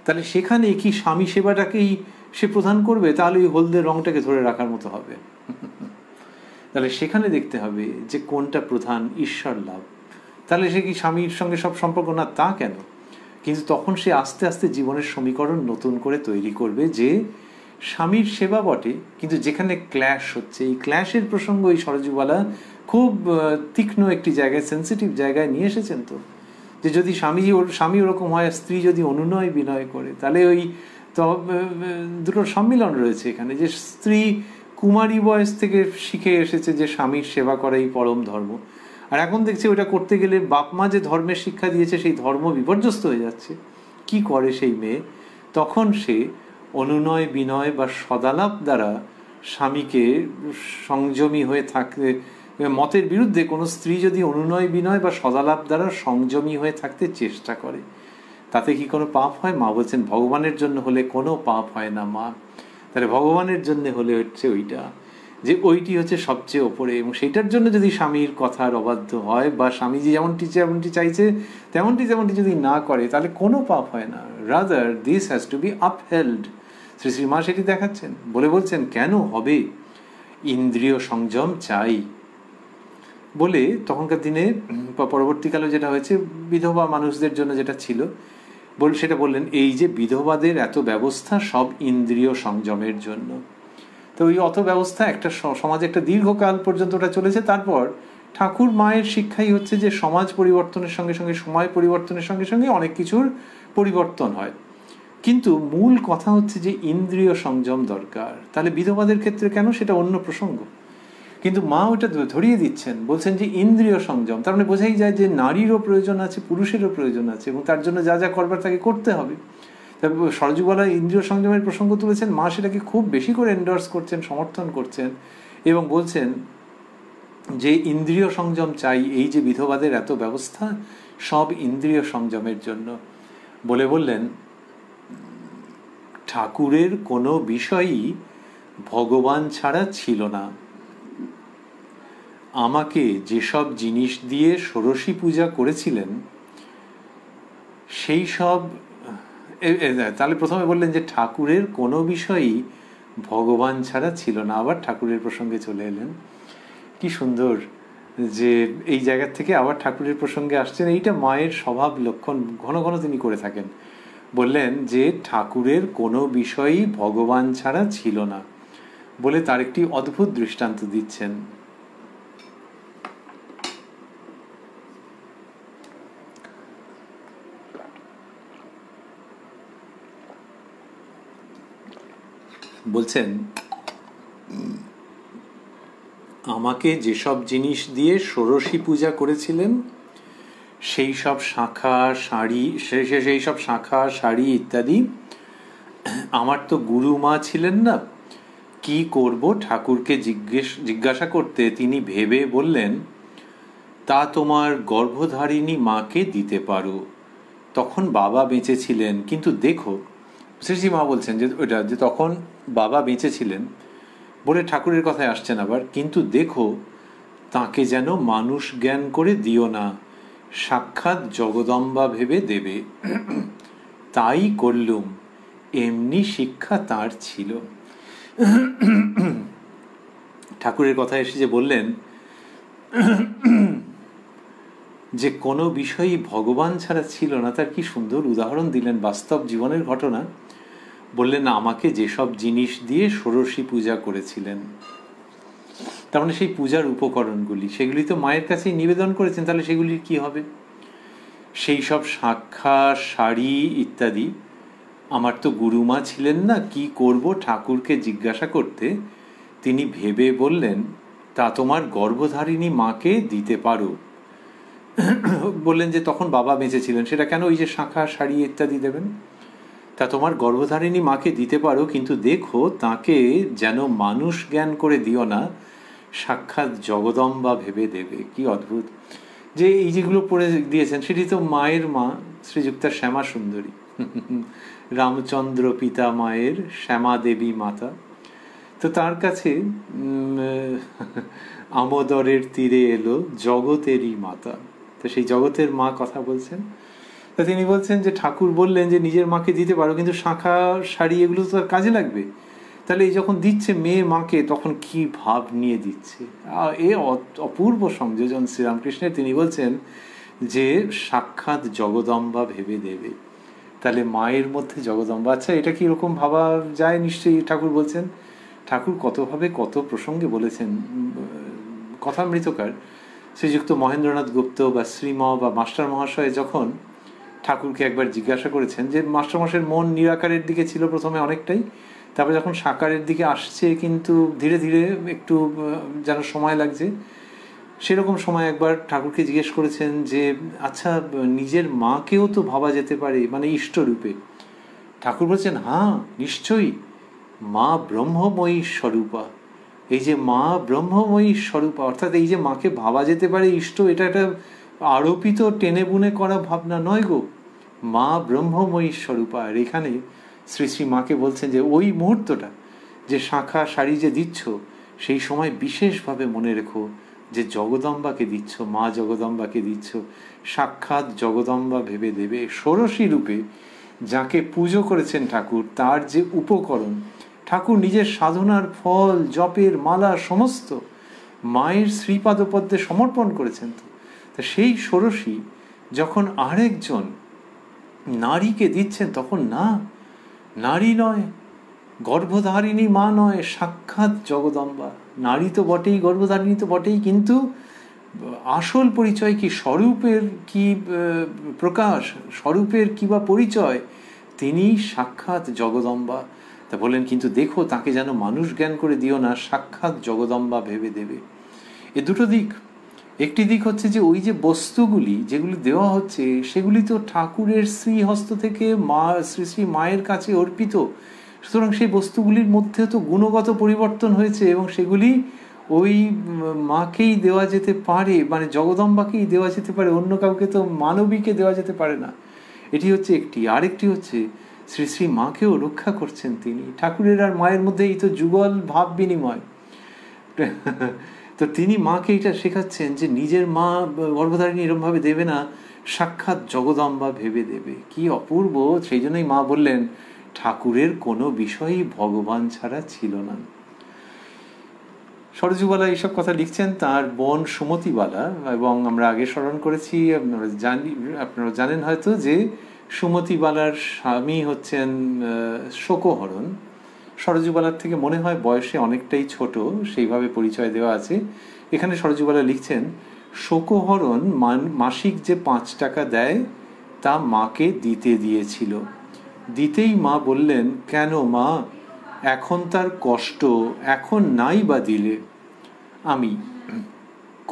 S1: তাহলে সেখানে কি স্বামী সেবাটাকেই সে প্রধান করবে তাহলে ওই হলদে রঙটাকে ধরে রাখার মতো হবে তাহলে সেখানে দেখতে হবে যে কোনটা প্রধান ঈশ্বর লাভ তাহলে সে কি স্বামীর সঙ্গে সব সম্পর্ক না তা কেন কিন্তু তখন সে আস্তে আস্তে জীবনের সমীকরণ নতুন করে তৈরি করবে যে স্বামীর সেবা বটে কিন্তু যেখানে ক্ল্যাশ হচ্ছে এই ক্ল্যাশের প্রসঙ্গ এই সরজুবালা খুব তীক্ষ্ণ একটি জায়গায় সেন্সিটিভ জায়গায় নিয়ে এসেছেন তো যে যদি স্বামী স্বামী ওরকম হয় স্ত্রী যদি অনুনয় বিনয় করে তাহলে ওই তো দুটো সম্মিলন রয়েছে এখানে যে স্ত্রী কুমারী বয়স থেকে শিখে এসেছে যে স্বামীর সেবা করাই পরম ধর্ম আর এখন দেখছি ওটা করতে গেলে বাপ মা যে ধর্মের শিক্ষা দিয়েছে সেই ধর্ম বিপর্যস্ত হয়ে যাচ্ছে কি করে সেই মেয়ে তখন সে অনুনয় বিনয় বা সদালাপ দ্বারা স্বামীকে সংযমী হয়ে থাকতে মতের বিরুদ্ধে কোনো স্ত্রী যদি অনুনয় বিনয় বা সদালাপ দ্বারা সংযমী হয়ে থাকতে চেষ্টা করে তাতে কি কোনো পাপ হয় মা বলছেন ভগবানের জন্য হলে কোনো পাপ হয় না মা তাহলে ভগবানের জন্য হলে হচ্ছে ওইটা যে ওইটি হচ্ছে সবচেয়ে ওপরে এবং সেটার জন্য যদি স্বামীর কথার অবাধ্য হয় বা স্বামীজি যেমনটি যেমনটি চাইছে তেমনটি যেমনটি যদি না করে তাহলে কোনো পাপ হয় না rather this has to be upheld Sri Sri Ma সেটি দেখাচ্ছেন বলে বলছেন কেন হবে ইন্দ্রিয় সংযম চাই বলে তখনকার দিনে পরবর্তীকালে যেটা হয়েছে বিধবা মানুষদের জন্য যেটা ছিল বল সেটা বললেন এই যে বিধবাদের এত ব্যবস্থা সব ইন্দ্রিয় সংযমের জন্য তো ওই অত ব্যবস্থা একটা সমাজে একটা দীর্ঘকাল পর্যন্ত ওটা চলেছে তারপর ঠাকুর মায়ের শিক্ষাই হচ্ছে যে সমাজ পরিবর্তনের সঙ্গে সঙ্গে সময় পরিবর্তনের সঙ্গে সঙ্গে অনেক কিছুর পরিবর্তন হয় কিন্তু মূল কথা হচ্ছে যে ইন্দ্রিয় সংযম দরকার তাহলে বিধবাদের ক্ষেত্রে কেন সেটা অন্য প্রসঙ্গ কিন্তু মা ওটা ধরিয়ে দিচ্ছেন বলছেন যে ইন্দ্রিয় সংযম তার মানে বোঝাই যায় যে নারীরও প্রয়োজন আছে পুরুষেরও প্রয়োজন আছে এবং তার জন্য যা যা করবার তাকে করতে হবে তারপর সরজুবালা ইন্দ্রিয় সংযমের প্রসঙ্গ তুলেছেন মা সেটাকে খুব বেশি করে এন্ডর্স করছেন সমর্থন করছেন এবং বলছেন যে ইন্দ্রিয় সংযম চাই এই যে বিধবাদের এত ব্যবস্থা সব ইন্দ্রিয় সংযমের জন্য বলে বললেন ঠাকুরের কোনো বিষয়ই ভগবান ছাড়া ছিল না আমাকে যেসব জিনিস দিয়ে ষোড়শী পূজা করেছিলেন সেই সব তাহলে প্রথমে বললেন যে ঠাকুরের কোনো বিষয়ই ভগবান ছাড়া ছিল না আবার ঠাকুরের প্রসঙ্গে চলে এলেন কি সুন্দর যে এই জায়গা থেকে আবার ঠাকুরের প্রসঙ্গে আসছেন এইটা মায়ের স্বভাব লক্ষণ ঘন ঘন তিনি করে থাকেন বললেন যে ঠাকুরের কোনো বিষয়ই ভগবান ছাড়া ছিল না বলে তার একটি অদ্ভুত দৃষ্টান্ত দিচ্ছেন বলছেন আমাকে যেসব জিনিস দিয়ে ষোড়শী পূজা করেছিলেন সেই সব শাখা শাড়ি সেই সব শাখা শাড়ি ইত্যাদি আমার তো গুরু মা ছিলেন না কি করব ঠাকুরকে জিজ্ঞেস জিজ্ঞাসা করতে তিনি ভেবে বললেন তা তোমার গর্ভধারিণী মাকে দিতে পারো তখন বাবা বেঁচে ছিলেন কিন্তু দেখো শ্রীশ্রী মা বলছেন যে ওটা যে তখন বাবা বেঁচে ছিলেন বলে ঠাকুরের কথায় আসছেন আবার কিন্তু দেখো তাকে যেন মানুষ জ্ঞান করে দিও না সাক্ষাৎ জগদম্বা ভেবে দেবে তাই করলুম এমনি শিক্ষা তার ছিল ঠাকুরের কথা এসে যে বললেন যে কোনো বিষয়ই ভগবান ছাড়া ছিল না তার কি সুন্দর উদাহরণ দিলেন বাস্তব জীবনের ঘটনা বললেন আমাকে যেসব জিনিস দিয়ে ষোড়শী পূজা করেছিলেন তার মানে সেই পূজার উপকরণগুলি সেগুলি তো মায়ের কাছেই নিবেদন করেছেন তাহলে সেগুলির কি হবে সেই সব শাঁখা শাড়ি ইত্যাদি আমার তো গুরুমা ছিলেন না কি করব ঠাকুরকে জিজ্ঞাসা করতে তিনি ভেবে বললেন তা তোমার গর্ভধারিণী মাকে দিতে পারো বললেন যে তখন বাবা বেঁচে ছিলেন সেটা কেন ওই যে শাঁখা শাড়ি ইত্যাদি দেবেন তা তোমার গর্ভধারিণী মাকে দিতে পারো কিন্তু দেখো তাকে যেন মানুষ জ্ঞান করে দিও না সাক্ষাৎ জগদম্বা ভেবে দেবে কি অদ্ভুত যে এই যেগুলো পড়ে দিয়েছেন সেটি তো মায়ের মা শ্রীযুক্তা শ্যামা সুন্দরী রামচন্দ্র পিতা মায়ের শ্যামা দেবী মাতা তো তার কাছে আমোদরের তীরে এলো জগতেরই মাতা তো সেই জগতের মা কথা বলছেন তা তিনি বলছেন যে ঠাকুর বললেন যে নিজের মাকে দিতে পারো কিন্তু শাঁখা শাড়ি এগুলো তো তার কাজে লাগবে তাহলে এই যখন দিচ্ছে মেয়ে মাকে তখন কি ভাব নিয়ে দিচ্ছে এ অপূর্ব সংযোজন শ্রীরামকৃষ্ণের তিনি বলছেন যে সাক্ষাৎ জগদম্বা ভেবে দেবে তাহলে মায়ের মধ্যে জগদম্বা আচ্ছা এটা কি রকম ভাবা যায় নিশ্চয়ই ঠাকুর বলছেন ঠাকুর কতভাবে কত প্রসঙ্গে বলেছেন কথামৃতকার শ্রীযুক্ত মহেন্দ্রনাথ গুপ্ত বা শ্রীম বা মাস্টার মহাশয় যখন ঠাকুরকে একবার জিজ্ঞাসা করেছেন যে মাস্টারমশের মন নিরাকারের দিকে ছিল প্রথমে অনেকটাই তারপরে যখন সাকারের দিকে আসছে কিন্তু ধীরে ধীরে একটু যেন সময় লাগছে সেরকম সময় একবার ঠাকুরকে জিজ্ঞেস করেছেন যে আচ্ছা নিজের মাকেও তো ভাবা যেতে পারে মানে ইষ্টরূপে ঠাকুর বলছেন হ্যাঁ নিশ্চয়ই মা ব্রহ্মময়ী স্বরূপা এই যে মা ব্রহ্মময়ী স্বরূপা অর্থাৎ এই যে মাকে ভাবা যেতে পারে ইষ্ট এটা একটা আরোপিত টেনে বুনে করা ভাবনা নয় গো মা ব্রহ্মময়ী স্বরূপা আর এখানে শ্রী শ্রী মাকে বলছেন যে ওই মুহূর্তটা যে শাঁখা শাড়ি যে দিচ্ছ সেই সময় বিশেষভাবে মনে রেখো যে জগদম্বাকে দিচ্ছ মা জগদম্বাকে দিচ্ছ সাক্ষাৎ জগদম্বা ভেবে দেবে ষোড়শী রূপে যাকে পুজো করেছেন ঠাকুর তার যে উপকরণ ঠাকুর নিজের সাধনার ফল জপের মালা সমস্ত মায়ের শ্রীপাদপদ্মে সমর্পণ করেছেন তো তা সেই ষোড়শী যখন আরেকজন নারীকে দিচ্ছেন তখন না নারী নয় গর্ভধারিণী মা নয় সাক্ষাৎ জগদম্বা নারী তো বটেই গর্ভধারিণী তো বটেই কিন্তু আসল পরিচয় কি স্বরূপের কি প্রকাশ স্বরূপের কি বা পরিচয় তিনি সাক্ষাৎ জগদম্বা তা বলেন কিন্তু দেখো তাকে যেন মানুষ জ্ঞান করে দিও না সাক্ষাৎ জগদম্বা ভেবে দেবে এ দুটো দিক একটি দিক হচ্ছে যে ওই যে বস্তুগুলি যেগুলি দেওয়া হচ্ছে সেগুলি তো ঠাকুরের শ্রীহস্ত থেকে মা শ্রী শ্রী মায়ের কাছে অর্পিত সুতরাং সেই বস্তুগুলির মধ্যে তো গুণগত পরিবর্তন হয়েছে এবং সেগুলি ওই মাকেই দেওয়া যেতে পারে মানে জগদম্বাকেই দেওয়া যেতে পারে অন্য কাউকে তো মানবীকে দেওয়া যেতে পারে না এটি হচ্ছে একটি আরেকটি হচ্ছে শ্রী শ্রী মাকেও রক্ষা করছেন তিনি ঠাকুরের আর মায়ের মধ্যে এই তো যুগল ভাব বিনিময় তো তিনি মাকে এটা শেখাচ্ছেন যে নিজের মা গর্ভধারিণী এরমভাবে দেবে না সাক্ষাৎ জগদম্বা ভেবে দেবে কি অপূর্ব সেই জন্যই মা বললেন ঠাকুরের কোনো বিষয়ই ভগবান ছাড়া ছিল না সরজুবালা এইসব কথা লিখছেন তার বোন সুমতিবালা এবং আমরা আগে স্মরণ করেছি আপনারা জানি আপনারা জানেন হয়তো যে সুমতিবালার স্বামী হচ্ছেন শোকহরণ সরজুবালার থেকে মনে হয় বয়সে অনেকটাই ছোট সেইভাবে পরিচয় দেওয়া আছে এখানে সরজুবালা লিখছেন শোকহরণ মাসিক যে পাঁচ টাকা দেয় তা মাকে দিতে দিয়েছিল দিতেই মা বললেন কেন মা এখন তার কষ্ট এখন নাই বা দিলে আমি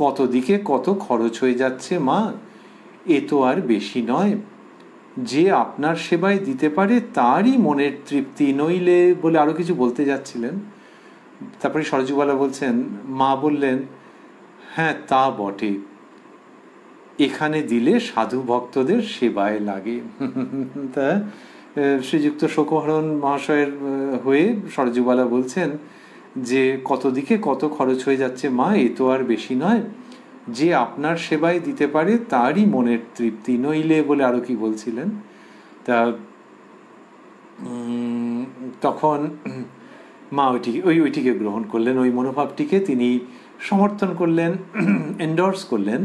S1: কত দিকে কত খরচ হয়ে যাচ্ছে মা এ তো আর বেশি নয় যে আপনার সেবায় দিতে পারে তারই মনের তৃপ্তি নইলে বলে আরও কিছু বলতে যাচ্ছিলেন তারপরে সরজুবালা বলছেন মা বললেন হ্যাঁ তা বটে এখানে দিলে সাধু ভক্তদের সেবায় লাগে তা শ্রীযুক্ত শোকহরণ মহাশয়ের হয়ে সরজুবালা বলছেন যে কত দিকে কত খরচ হয়ে যাচ্ছে মা এ তো আর বেশি নয় যে আপনার সেবায় দিতে পারে তারই মনের তৃপ্তি নইলে বলে আরও কি বলছিলেন তা তখন মা ওইটিকে ওই ওইটিকে গ্রহণ করলেন ওই মনোভাবটিকে তিনি সমর্থন করলেন এন্ডর্স করলেন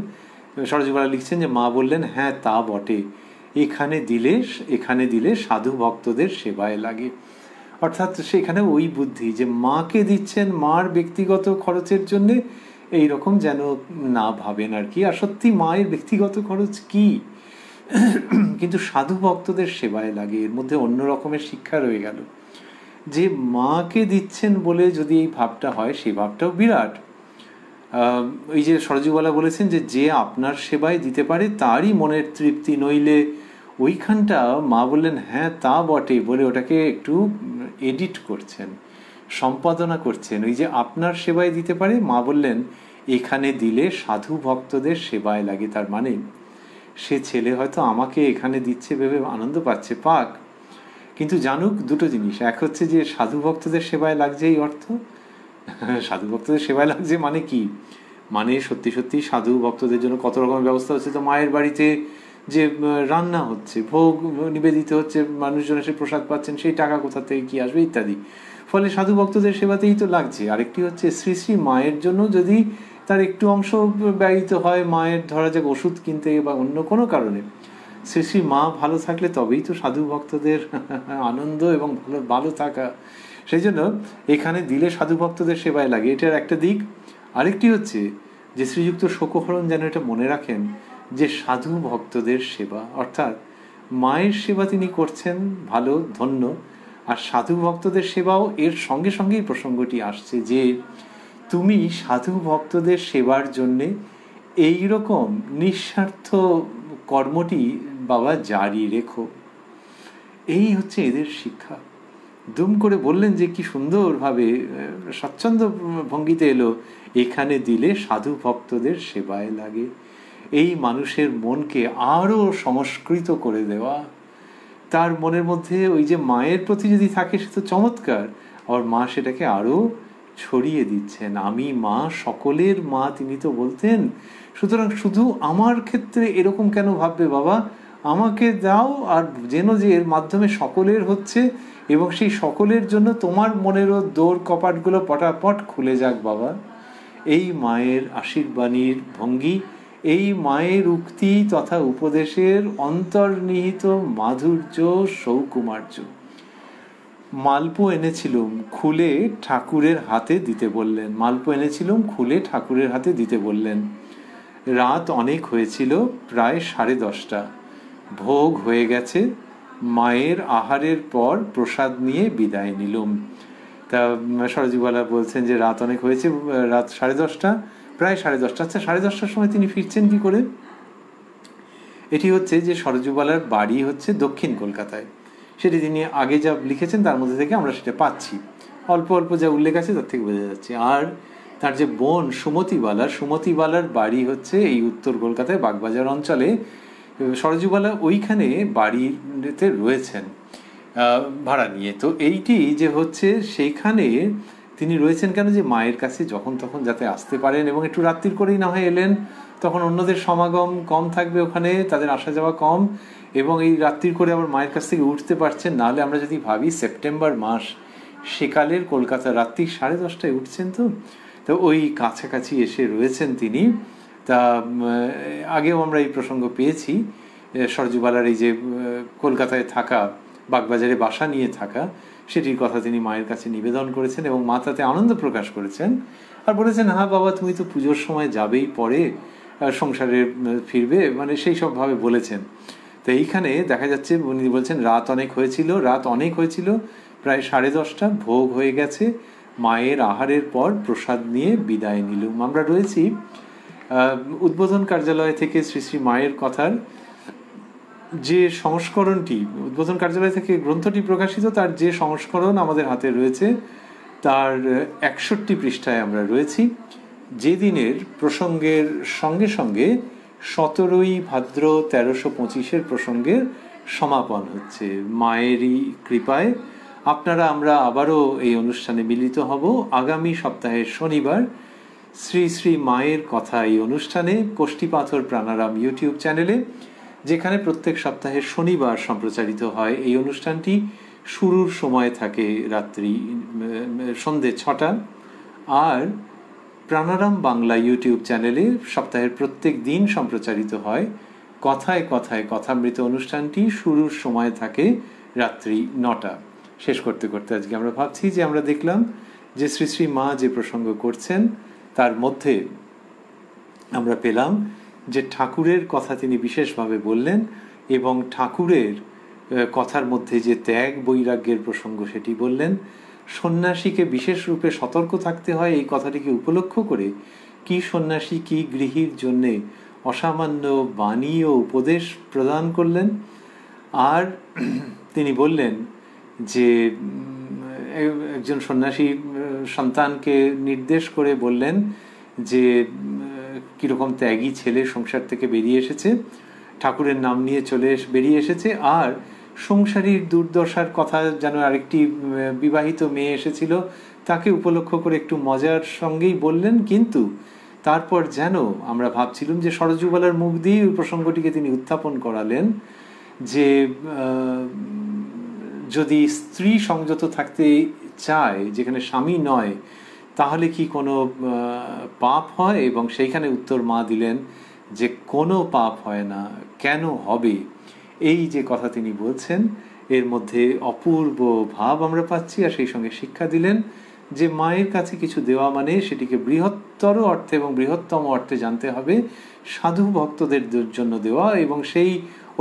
S1: সরজীবালা লিখছেন যে মা বললেন হ্যাঁ তা বটে এখানে দিলে এখানে দিলে সাধু ভক্তদের সেবায় লাগে অর্থাৎ সেখানে ওই বুদ্ধি যে মাকে দিচ্ছেন মার ব্যক্তিগত খরচের জন্যে এই রকম যেন না ভাবেন আর কি আর সত্যি মায়ের ব্যক্তিগত খরচ কি কিন্তু সাধু ভক্তদের সেবায় লাগে এর মধ্যে অন্য রকমের শিক্ষা রয়ে গেল যে মাকে দিচ্ছেন বলে যদি এই ভাবটা হয় সেই ভাবটাও বিরাট এই যে সরজুবালা বলেছেন যে যে আপনার সেবায় দিতে পারে তারই মনের তৃপ্তি নইলে ওইখানটা মা বললেন হ্যাঁ তা বটে বলে ওটাকে একটু এডিট করছেন সম্পাদনা করছেন ওই যে আপনার সেবায় দিতে পারে মা বললেন এখানে দিলে সাধু ভক্তদের সেবায় লাগে তার মানে সে ছেলে হয়তো আমাকে এখানে দিচ্ছে ভেবে আনন্দ পাচ্ছে পাক কিন্তু জানুক দুটো জিনিস এক হচ্ছে যে সাধু ভক্তদের সেবায় লাগছে এই অর্থ সাধু ভক্তদের সেবায় লাগছে মানে কি মানে সত্যি সত্যি সাধু ভক্তদের জন্য কত রকমের ব্যবস্থা হচ্ছে তো মায়ের বাড়িতে যে রান্না হচ্ছে ভোগ নিবেদিত হচ্ছে মানুষজন এসে প্রসাদ পাচ্ছেন সেই টাকা কোথা থেকে কী আসবে ইত্যাদি ফলে সাধু ভক্তদের সেবাতেই তো লাগছে আরেকটি হচ্ছে শ্রী শ্রী মায়ের জন্য যদি তার একটু অংশ ব্যয়িত হয় মায়ের ধরা যাক ওষুধ কিনতে বা অন্য কোনো কারণে শ্রী শ্রী মা ভালো থাকলে তবেই তো সাধু ভক্তদের আনন্দ এবং ভালো ভালো থাকা সেই জন্য এখানে দিলে সাধু ভক্তদের সেবায় লাগে এটার একটা দিক আরেকটি হচ্ছে যে শ্রীযুক্ত শোকহরণ যেন এটা মনে রাখেন যে সাধু ভক্তদের সেবা অর্থাৎ মায়ের সেবা তিনি করছেন ভালো ধন্য আর সাধু ভক্তদের সেবাও এর সঙ্গে সঙ্গেই প্রসঙ্গটি আসছে যে তুমি সাধু ভক্তদের সেবার জন্যে এই রকম নিঃস্বার্থ কর্মটি বাবা জারি রেখো এই হচ্ছে এদের শিক্ষা দুম করে বললেন যে কি সুন্দরভাবে স্বচ্ছন্দ ভঙ্গিতে এলো এখানে দিলে সাধু ভক্তদের সেবায় লাগে এই মানুষের মনকে আরও সংস্কৃত করে দেওয়া তার মনের মধ্যে ওই যে মায়ের প্রতি যদি থাকে সে তো চমৎকার আর মা সেটাকে আরও ছড়িয়ে দিচ্ছেন আমি মা সকলের মা তিনি তো বলতেন সুতরাং শুধু আমার ক্ষেত্রে এরকম কেন ভাববে বাবা আমাকে দাও আর যেন যে এর মাধ্যমে সকলের হচ্ছে এবং সেই সকলের জন্য তোমার মনেরও দৌড় কপাটগুলো পটাপট খুলে যাক বাবা এই মায়ের আশীর্বাণীর ভঙ্গি এই মায়ের উক্তি তথা উপদেশের অন্তর্নিহিত মাধুর্য সৌকুমার্য মালপো এনেছিলুম খুলে ঠাকুরের হাতে দিতে বললেন মালপো এনেছিলুম খুলে ঠাকুরের হাতে দিতে বললেন রাত অনেক হয়েছিল প্রায় সাড়ে দশটা ভোগ হয়ে গেছে মায়ের আহারের পর প্রসাদ নিয়ে বিদায় নিলুম তা সরজিবালা বলছেন যে রাত অনেক হয়েছে রাত সাড়ে দশটা প্রায় সাড়ে দশটা আচ্ছা সাড়ে দশটার সময় তিনি ফিরছেন কি করে এটি হচ্ছে যে সরজুবালার বাড়ি হচ্ছে দক্ষিণ কলকাতায় সেটি তিনি আগে যা লিখেছেন তার মধ্যে থেকে আমরা সেটা পাচ্ছি অল্প অল্প যা উল্লেখ আছে তার থেকে বোঝা যাচ্ছে আর তার যে বোন সুমতিবালা সুমতিবালার বাড়ি হচ্ছে এই উত্তর কলকাতায় বাগবাজার অঞ্চলে সরজুবালা ওইখানে বাড়িতে রয়েছেন ভাড়া নিয়ে তো এইটি যে হচ্ছে সেইখানে তিনি রয়েছেন কেন যে মায়ের কাছে যখন তখন যাতে আসতে পারেন এবং একটু রাত্রির করেই না হয় এলেন তখন অন্যদের সমাগম কম থাকবে ওখানে তাদের আসা যাওয়া কম এবং এই রাত্রির করে আবার মায়ের কাছ থেকে উঠতে পারছেন নাহলে আমরা যদি ভাবি সেপ্টেম্বর মাস সেকালের কলকাতা রাত্রি সাড়ে দশটায় উঠছেন তো তো ওই কাছাকাছি এসে রয়েছেন তিনি তা আগেও আমরা এই প্রসঙ্গ পেয়েছি সরজুবালার এই যে কলকাতায় থাকা বাগবাজারে বাসা নিয়ে থাকা সেটির কথা তিনি মায়ের কাছে নিবেদন করেছেন এবং মা তাতে আনন্দ প্রকাশ করেছেন আর বলেছেন হ্যাঁ বাবা তুমি তো পুজোর সময় যাবেই পরে সংসারে ফিরবে মানে সেই সবভাবে বলেছেন তো এইখানে দেখা যাচ্ছে উনি বলছেন রাত অনেক হয়েছিল রাত অনেক হয়েছিল প্রায় সাড়ে দশটা ভোগ হয়ে গেছে মায়ের আহারের পর প্রসাদ নিয়ে বিদায় নিলুম আমরা রয়েছি উদ্বোধন কার্যালয় থেকে শ্রী শ্রী মায়ের কথার যে সংস্করণটি উদ্বোধন কার্যালয় থেকে গ্রন্থটি প্রকাশিত তার যে সংস্করণ আমাদের হাতে রয়েছে তার একষট্টি পৃষ্ঠায় আমরা রয়েছি যে দিনের প্রসঙ্গের সঙ্গে সঙ্গে সতেরোই ভাদ্র তেরোশো পঁচিশের প্রসঙ্গের সমাপন হচ্ছে মায়েরই কৃপায় আপনারা আমরা আবারও এই অনুষ্ঠানে মিলিত হব আগামী সপ্তাহের শনিবার শ্রী শ্রী মায়ের কথা এই অনুষ্ঠানে কোষ্ঠীপাথর প্রাণারাম ইউটিউব চ্যানেলে যেখানে প্রত্যেক সপ্তাহে শনিবার সম্প্রচারিত হয় এই অনুষ্ঠানটি শুরুর সময় থাকে রাত্রি সন্ধে ছটা আর প্রাণারাম বাংলা ইউটিউব চ্যানেলে সপ্তাহের প্রত্যেক দিন সম্প্রচারিত হয় কথায় কথায় কথামৃত অনুষ্ঠানটি শুরুর সময় থাকে রাত্রি নটা শেষ করতে করতে আজকে আমরা ভাবছি যে আমরা দেখলাম যে শ্রী শ্রী মা যে প্রসঙ্গ করছেন তার মধ্যে আমরা পেলাম যে ঠাকুরের কথা তিনি বিশেষভাবে বললেন এবং ঠাকুরের কথার মধ্যে যে ত্যাগ বৈরাগ্যের প্রসঙ্গ সেটি বললেন সন্ন্যাসীকে বিশেষরূপে সতর্ক থাকতে হয় এই কথাটিকে উপলক্ষ করে কি সন্ন্যাসী কি গৃহীর জন্যে অসামান্য বাণী ও উপদেশ প্রদান করলেন আর তিনি বললেন যে একজন সন্ন্যাসী সন্তানকে নির্দেশ করে বললেন যে কীরকম ত্যাগী ছেলে সংসার থেকে বেরিয়ে এসেছে ঠাকুরের নাম নিয়ে চলে বেরিয়ে এসেছে আর সংসারীর দুর্দশার কথা যেন আরেকটি বিবাহিত মেয়ে এসেছিল তাকে উপলক্ষ করে একটু মজার সঙ্গেই বললেন কিন্তু তারপর যেন আমরা ভাবছিলাম যে সরজুবালার মুখ দিয়ে ওই প্রসঙ্গটিকে তিনি উত্থাপন করালেন যে যদি স্ত্রী সংযত থাকতে চায় যেখানে স্বামী নয় তাহলে কি কোনো পাপ হয় এবং সেইখানে উত্তর মা দিলেন যে কোনো পাপ হয় না কেন হবে এই যে কথা তিনি বলছেন এর মধ্যে অপূর্ব ভাব আমরা পাচ্ছি আর সেই সঙ্গে শিক্ষা দিলেন যে মায়ের কাছে কিছু দেওয়া মানে সেটিকে বৃহত্তর অর্থে এবং বৃহত্তম অর্থে জানতে হবে সাধু ভক্তদের জন্য দেওয়া এবং সেই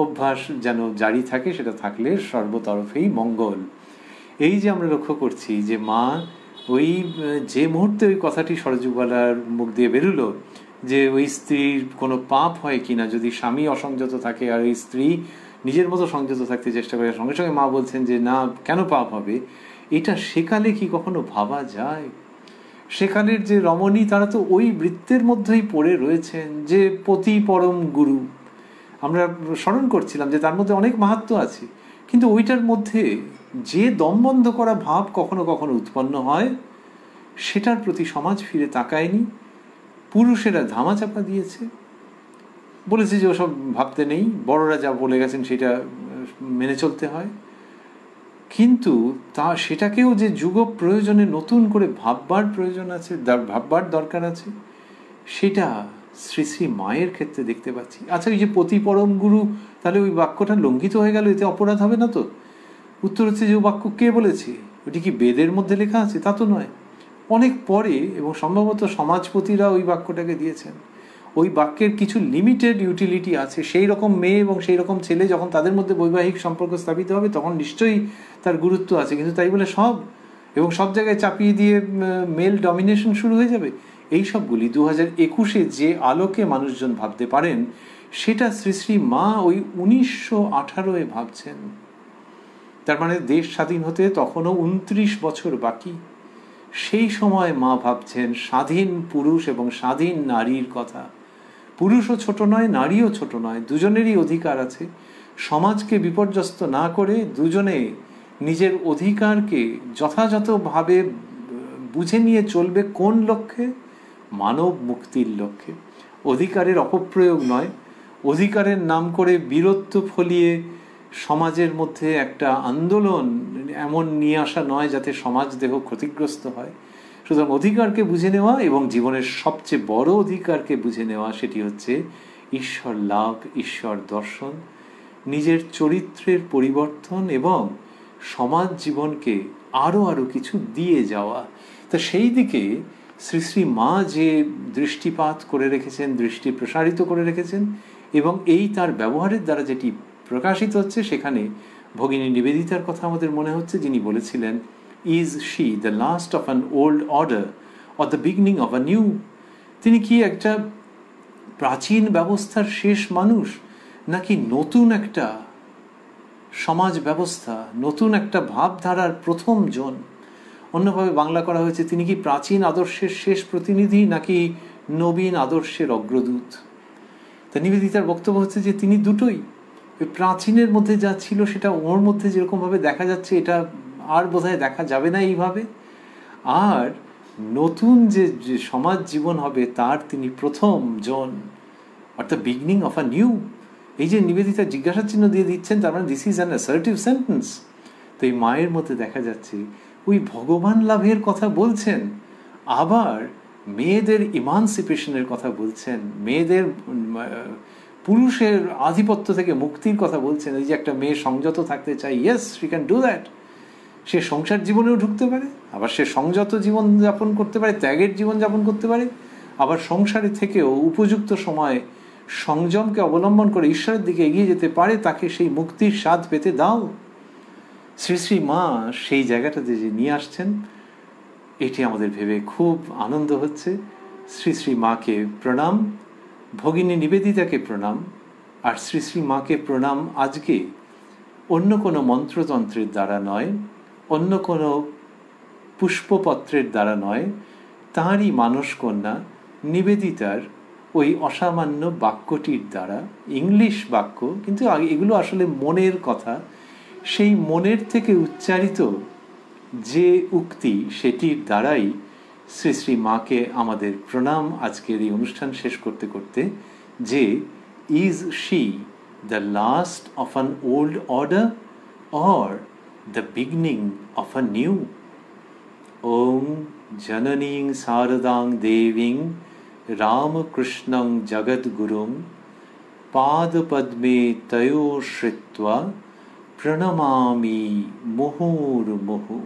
S1: অভ্যাস যেন জারি থাকে সেটা থাকলে সর্বতরফেই মঙ্গল এই যে আমরা লক্ষ্য করছি যে মা ওই যে মুহূর্তে ওই কথাটি সরজুবালার মুখ দিয়ে বেরুলো যে ওই স্ত্রীর কোনো পাপ হয় কিনা যদি স্বামী অসংযত থাকে আর ওই স্ত্রী নিজের মতো সংযত থাকতে চেষ্টা করে সঙ্গে সঙ্গে মা বলছেন যে না কেন পাপ হবে এটা সেকালে কি কখনো ভাবা যায় সেকালের যে রমণী তারা তো ওই বৃত্তের মধ্যেই পড়ে রয়েছেন যে পতি পরম গুরু আমরা স্মরণ করছিলাম যে তার মধ্যে অনেক মাহাত্ম আছে কিন্তু ওইটার মধ্যে যে দমবন্ধ করা ভাব কখনো কখনো উৎপন্ন হয় সেটার প্রতি সমাজ ফিরে তাকায়নি পুরুষেরা ধামাচাপা দিয়েছে বলেছে যে ওসব ভাবতে নেই বড়রা যা বলে গেছেন সেটা মেনে চলতে হয় কিন্তু তা সেটাকেও যে যুগ প্রয়োজনে নতুন করে ভাববার প্রয়োজন আছে ভাববার দরকার আছে সেটা শ্রী শ্রী মায়ের ক্ষেত্রে দেখতে পাচ্ছি আচ্ছা ওই যে পতি পরম গুরু তাহলে ওই বাক্যটা লঙ্ঘিত হয়ে গেল এতে অপরাধ হবে না তো উত্তর হচ্ছে যে বাক্য কে বলেছে ওটি কি বেদের মধ্যে লেখা আছে তা তো নয় অনেক পরে এবং সম্ভবত সমাজপতিরা ওই বাক্যটাকে দিয়েছেন ওই বাক্যের কিছু লিমিটেড ইউটিলিটি আছে সেই রকম মেয়ে এবং সেই রকম ছেলে যখন তাদের মধ্যে বৈবাহিক সম্পর্ক স্থাপিত হবে তখন নিশ্চয়ই তার গুরুত্ব আছে কিন্তু তাই বলে সব এবং সব জায়গায় চাপিয়ে দিয়ে মেল ডমিনেশন শুরু হয়ে যাবে এই সবগুলি দু হাজার একুশে যে আলোকে মানুষজন ভাবতে পারেন সেটা শ্রী শ্রী মা ওই উনিশশো আঠারোয় ভাবছেন তার মানে দেশ স্বাধীন হতে তখনও উনত্রিশ বছর বাকি সেই সময় মা ভাবছেন স্বাধীন পুরুষ এবং স্বাধীন নারীর কথা পুরুষও ছোট নয় নারীও ছোট নয় দুজনেরই অধিকার আছে সমাজকে বিপর্যস্ত না করে দুজনে নিজের অধিকারকে যথাযথভাবে বুঝে নিয়ে চলবে কোন লক্ষ্যে মানব মুক্তির লক্ষ্যে অধিকারের অপপ্রয়োগ নয় অধিকারের নাম করে বীরত্ব ফলিয়ে সমাজের মধ্যে একটা আন্দোলন এমন নিয়ে আসা নয় যাতে সমাজ দেহ ক্ষতিগ্রস্ত হয় সুতরাং অধিকারকে বুঝে নেওয়া এবং জীবনের সবচেয়ে বড় অধিকারকে বুঝে নেওয়া সেটি হচ্ছে ঈশ্বর লাভ ঈশ্বর দর্শন নিজের চরিত্রের পরিবর্তন এবং সমাজ জীবনকে আরও আরও কিছু দিয়ে যাওয়া তা সেই দিকে শ্রী শ্রী মা যে দৃষ্টিপাত করে রেখেছেন দৃষ্টি প্রসারিত করে রেখেছেন এবং এই তার ব্যবহারের দ্বারা যেটি প্রকাশিত হচ্ছে সেখানে ভগিনী নিবেদিতার কথা আমাদের মনে হচ্ছে যিনি বলেছিলেন is she the last of an old order or the beginning of a new তিনি কি একটা প্রাচীন ব্যবস্থার শেষ মানুষ নাকি নতুন একটা সমাজ ব্যবস্থা নতুন একটা ভাবধারার প্রথম জন অন্যভাবে বাংলা করা হয়েছে তিনি কি প্রাচীন আদর্শের শেষ প্রতিনিধি নাকি নবীন আদর্শের অগ্রদূত তা নিবেদিতার বক্তব্য হচ্ছে যে তিনি দুটোই প্রাচীনের মধ্যে যা ছিল সেটা ওর মধ্যে যেরকমভাবে দেখা যাচ্ছে এটা আর বোধহয় দেখা যাবে না এইভাবে আর নতুন যে সমাজ জীবন হবে তার তিনি প্রথম জন অর্থাৎ বিগনিং অফ আ নিউ এই যে নিবেদিতা জিজ্ঞাসা চিহ্ন দিয়ে দিচ্ছেন তার মানে this is an assertive sentence তো এই মায়ের মধ্যে দেখা যাচ্ছে ওই ভগবান লাভের কথা বলছেন আবার মেয়েদের ইমানসিপেশনের কথা বলছেন মেয়েদের পুরুষের আধিপত্য থেকে মুক্তির কথা বলছেন এই যে একটা মেয়ে সংযত থাকতে চায় yes we can do that সে সংসার জীবনেও ঢুকতে পারে আবার সে সংযত জীবন যাপন করতে পারে ত্যাগের জীবন যাপন করতে পারে আবার সংসারে থেকেও উপযুক্ত সময়ে সংযমকে অবলম্বন করে ঈশ্বরের দিকে এগিয়ে যেতে পারে তাকে সেই মুক্তির স্বাদ পেতে দাও শ্রী শ্রী মা সেই জায়গাটাতে যে নিয়ে আসছেন এটি আমাদের ভেবে খুব আনন্দ হচ্ছে শ্রী শ্রী মাকে প্রণাম ভগিনী নিবেদিতাকে প্রণাম আর শ্রী শ্রী মাকে প্রণাম আজকে অন্য কোনো মন্ত্রতন্ত্রের দ্বারা নয় অন্য কোনো পুষ্পপত্রের দ্বারা নয় তাঁরই মানসকন্যা নিবেদিতার ওই অসামান্য বাক্যটির দ্বারা ইংলিশ বাক্য কিন্তু এগুলো আসলে মনের কথা সেই মনের থেকে উচ্চারিত যে উক্তি সেটির দ্বারাই श्री श्री माँ के प्रणाम आज के अनुष्ठान शेष करते करते जे is she the last of an old order or the beginning of new ओम जननी शारदांग देवी राम कृष्ण जगद्गुरु पाद पद्मे तयो श्रिवा प्रणमा मुहुर्मुहु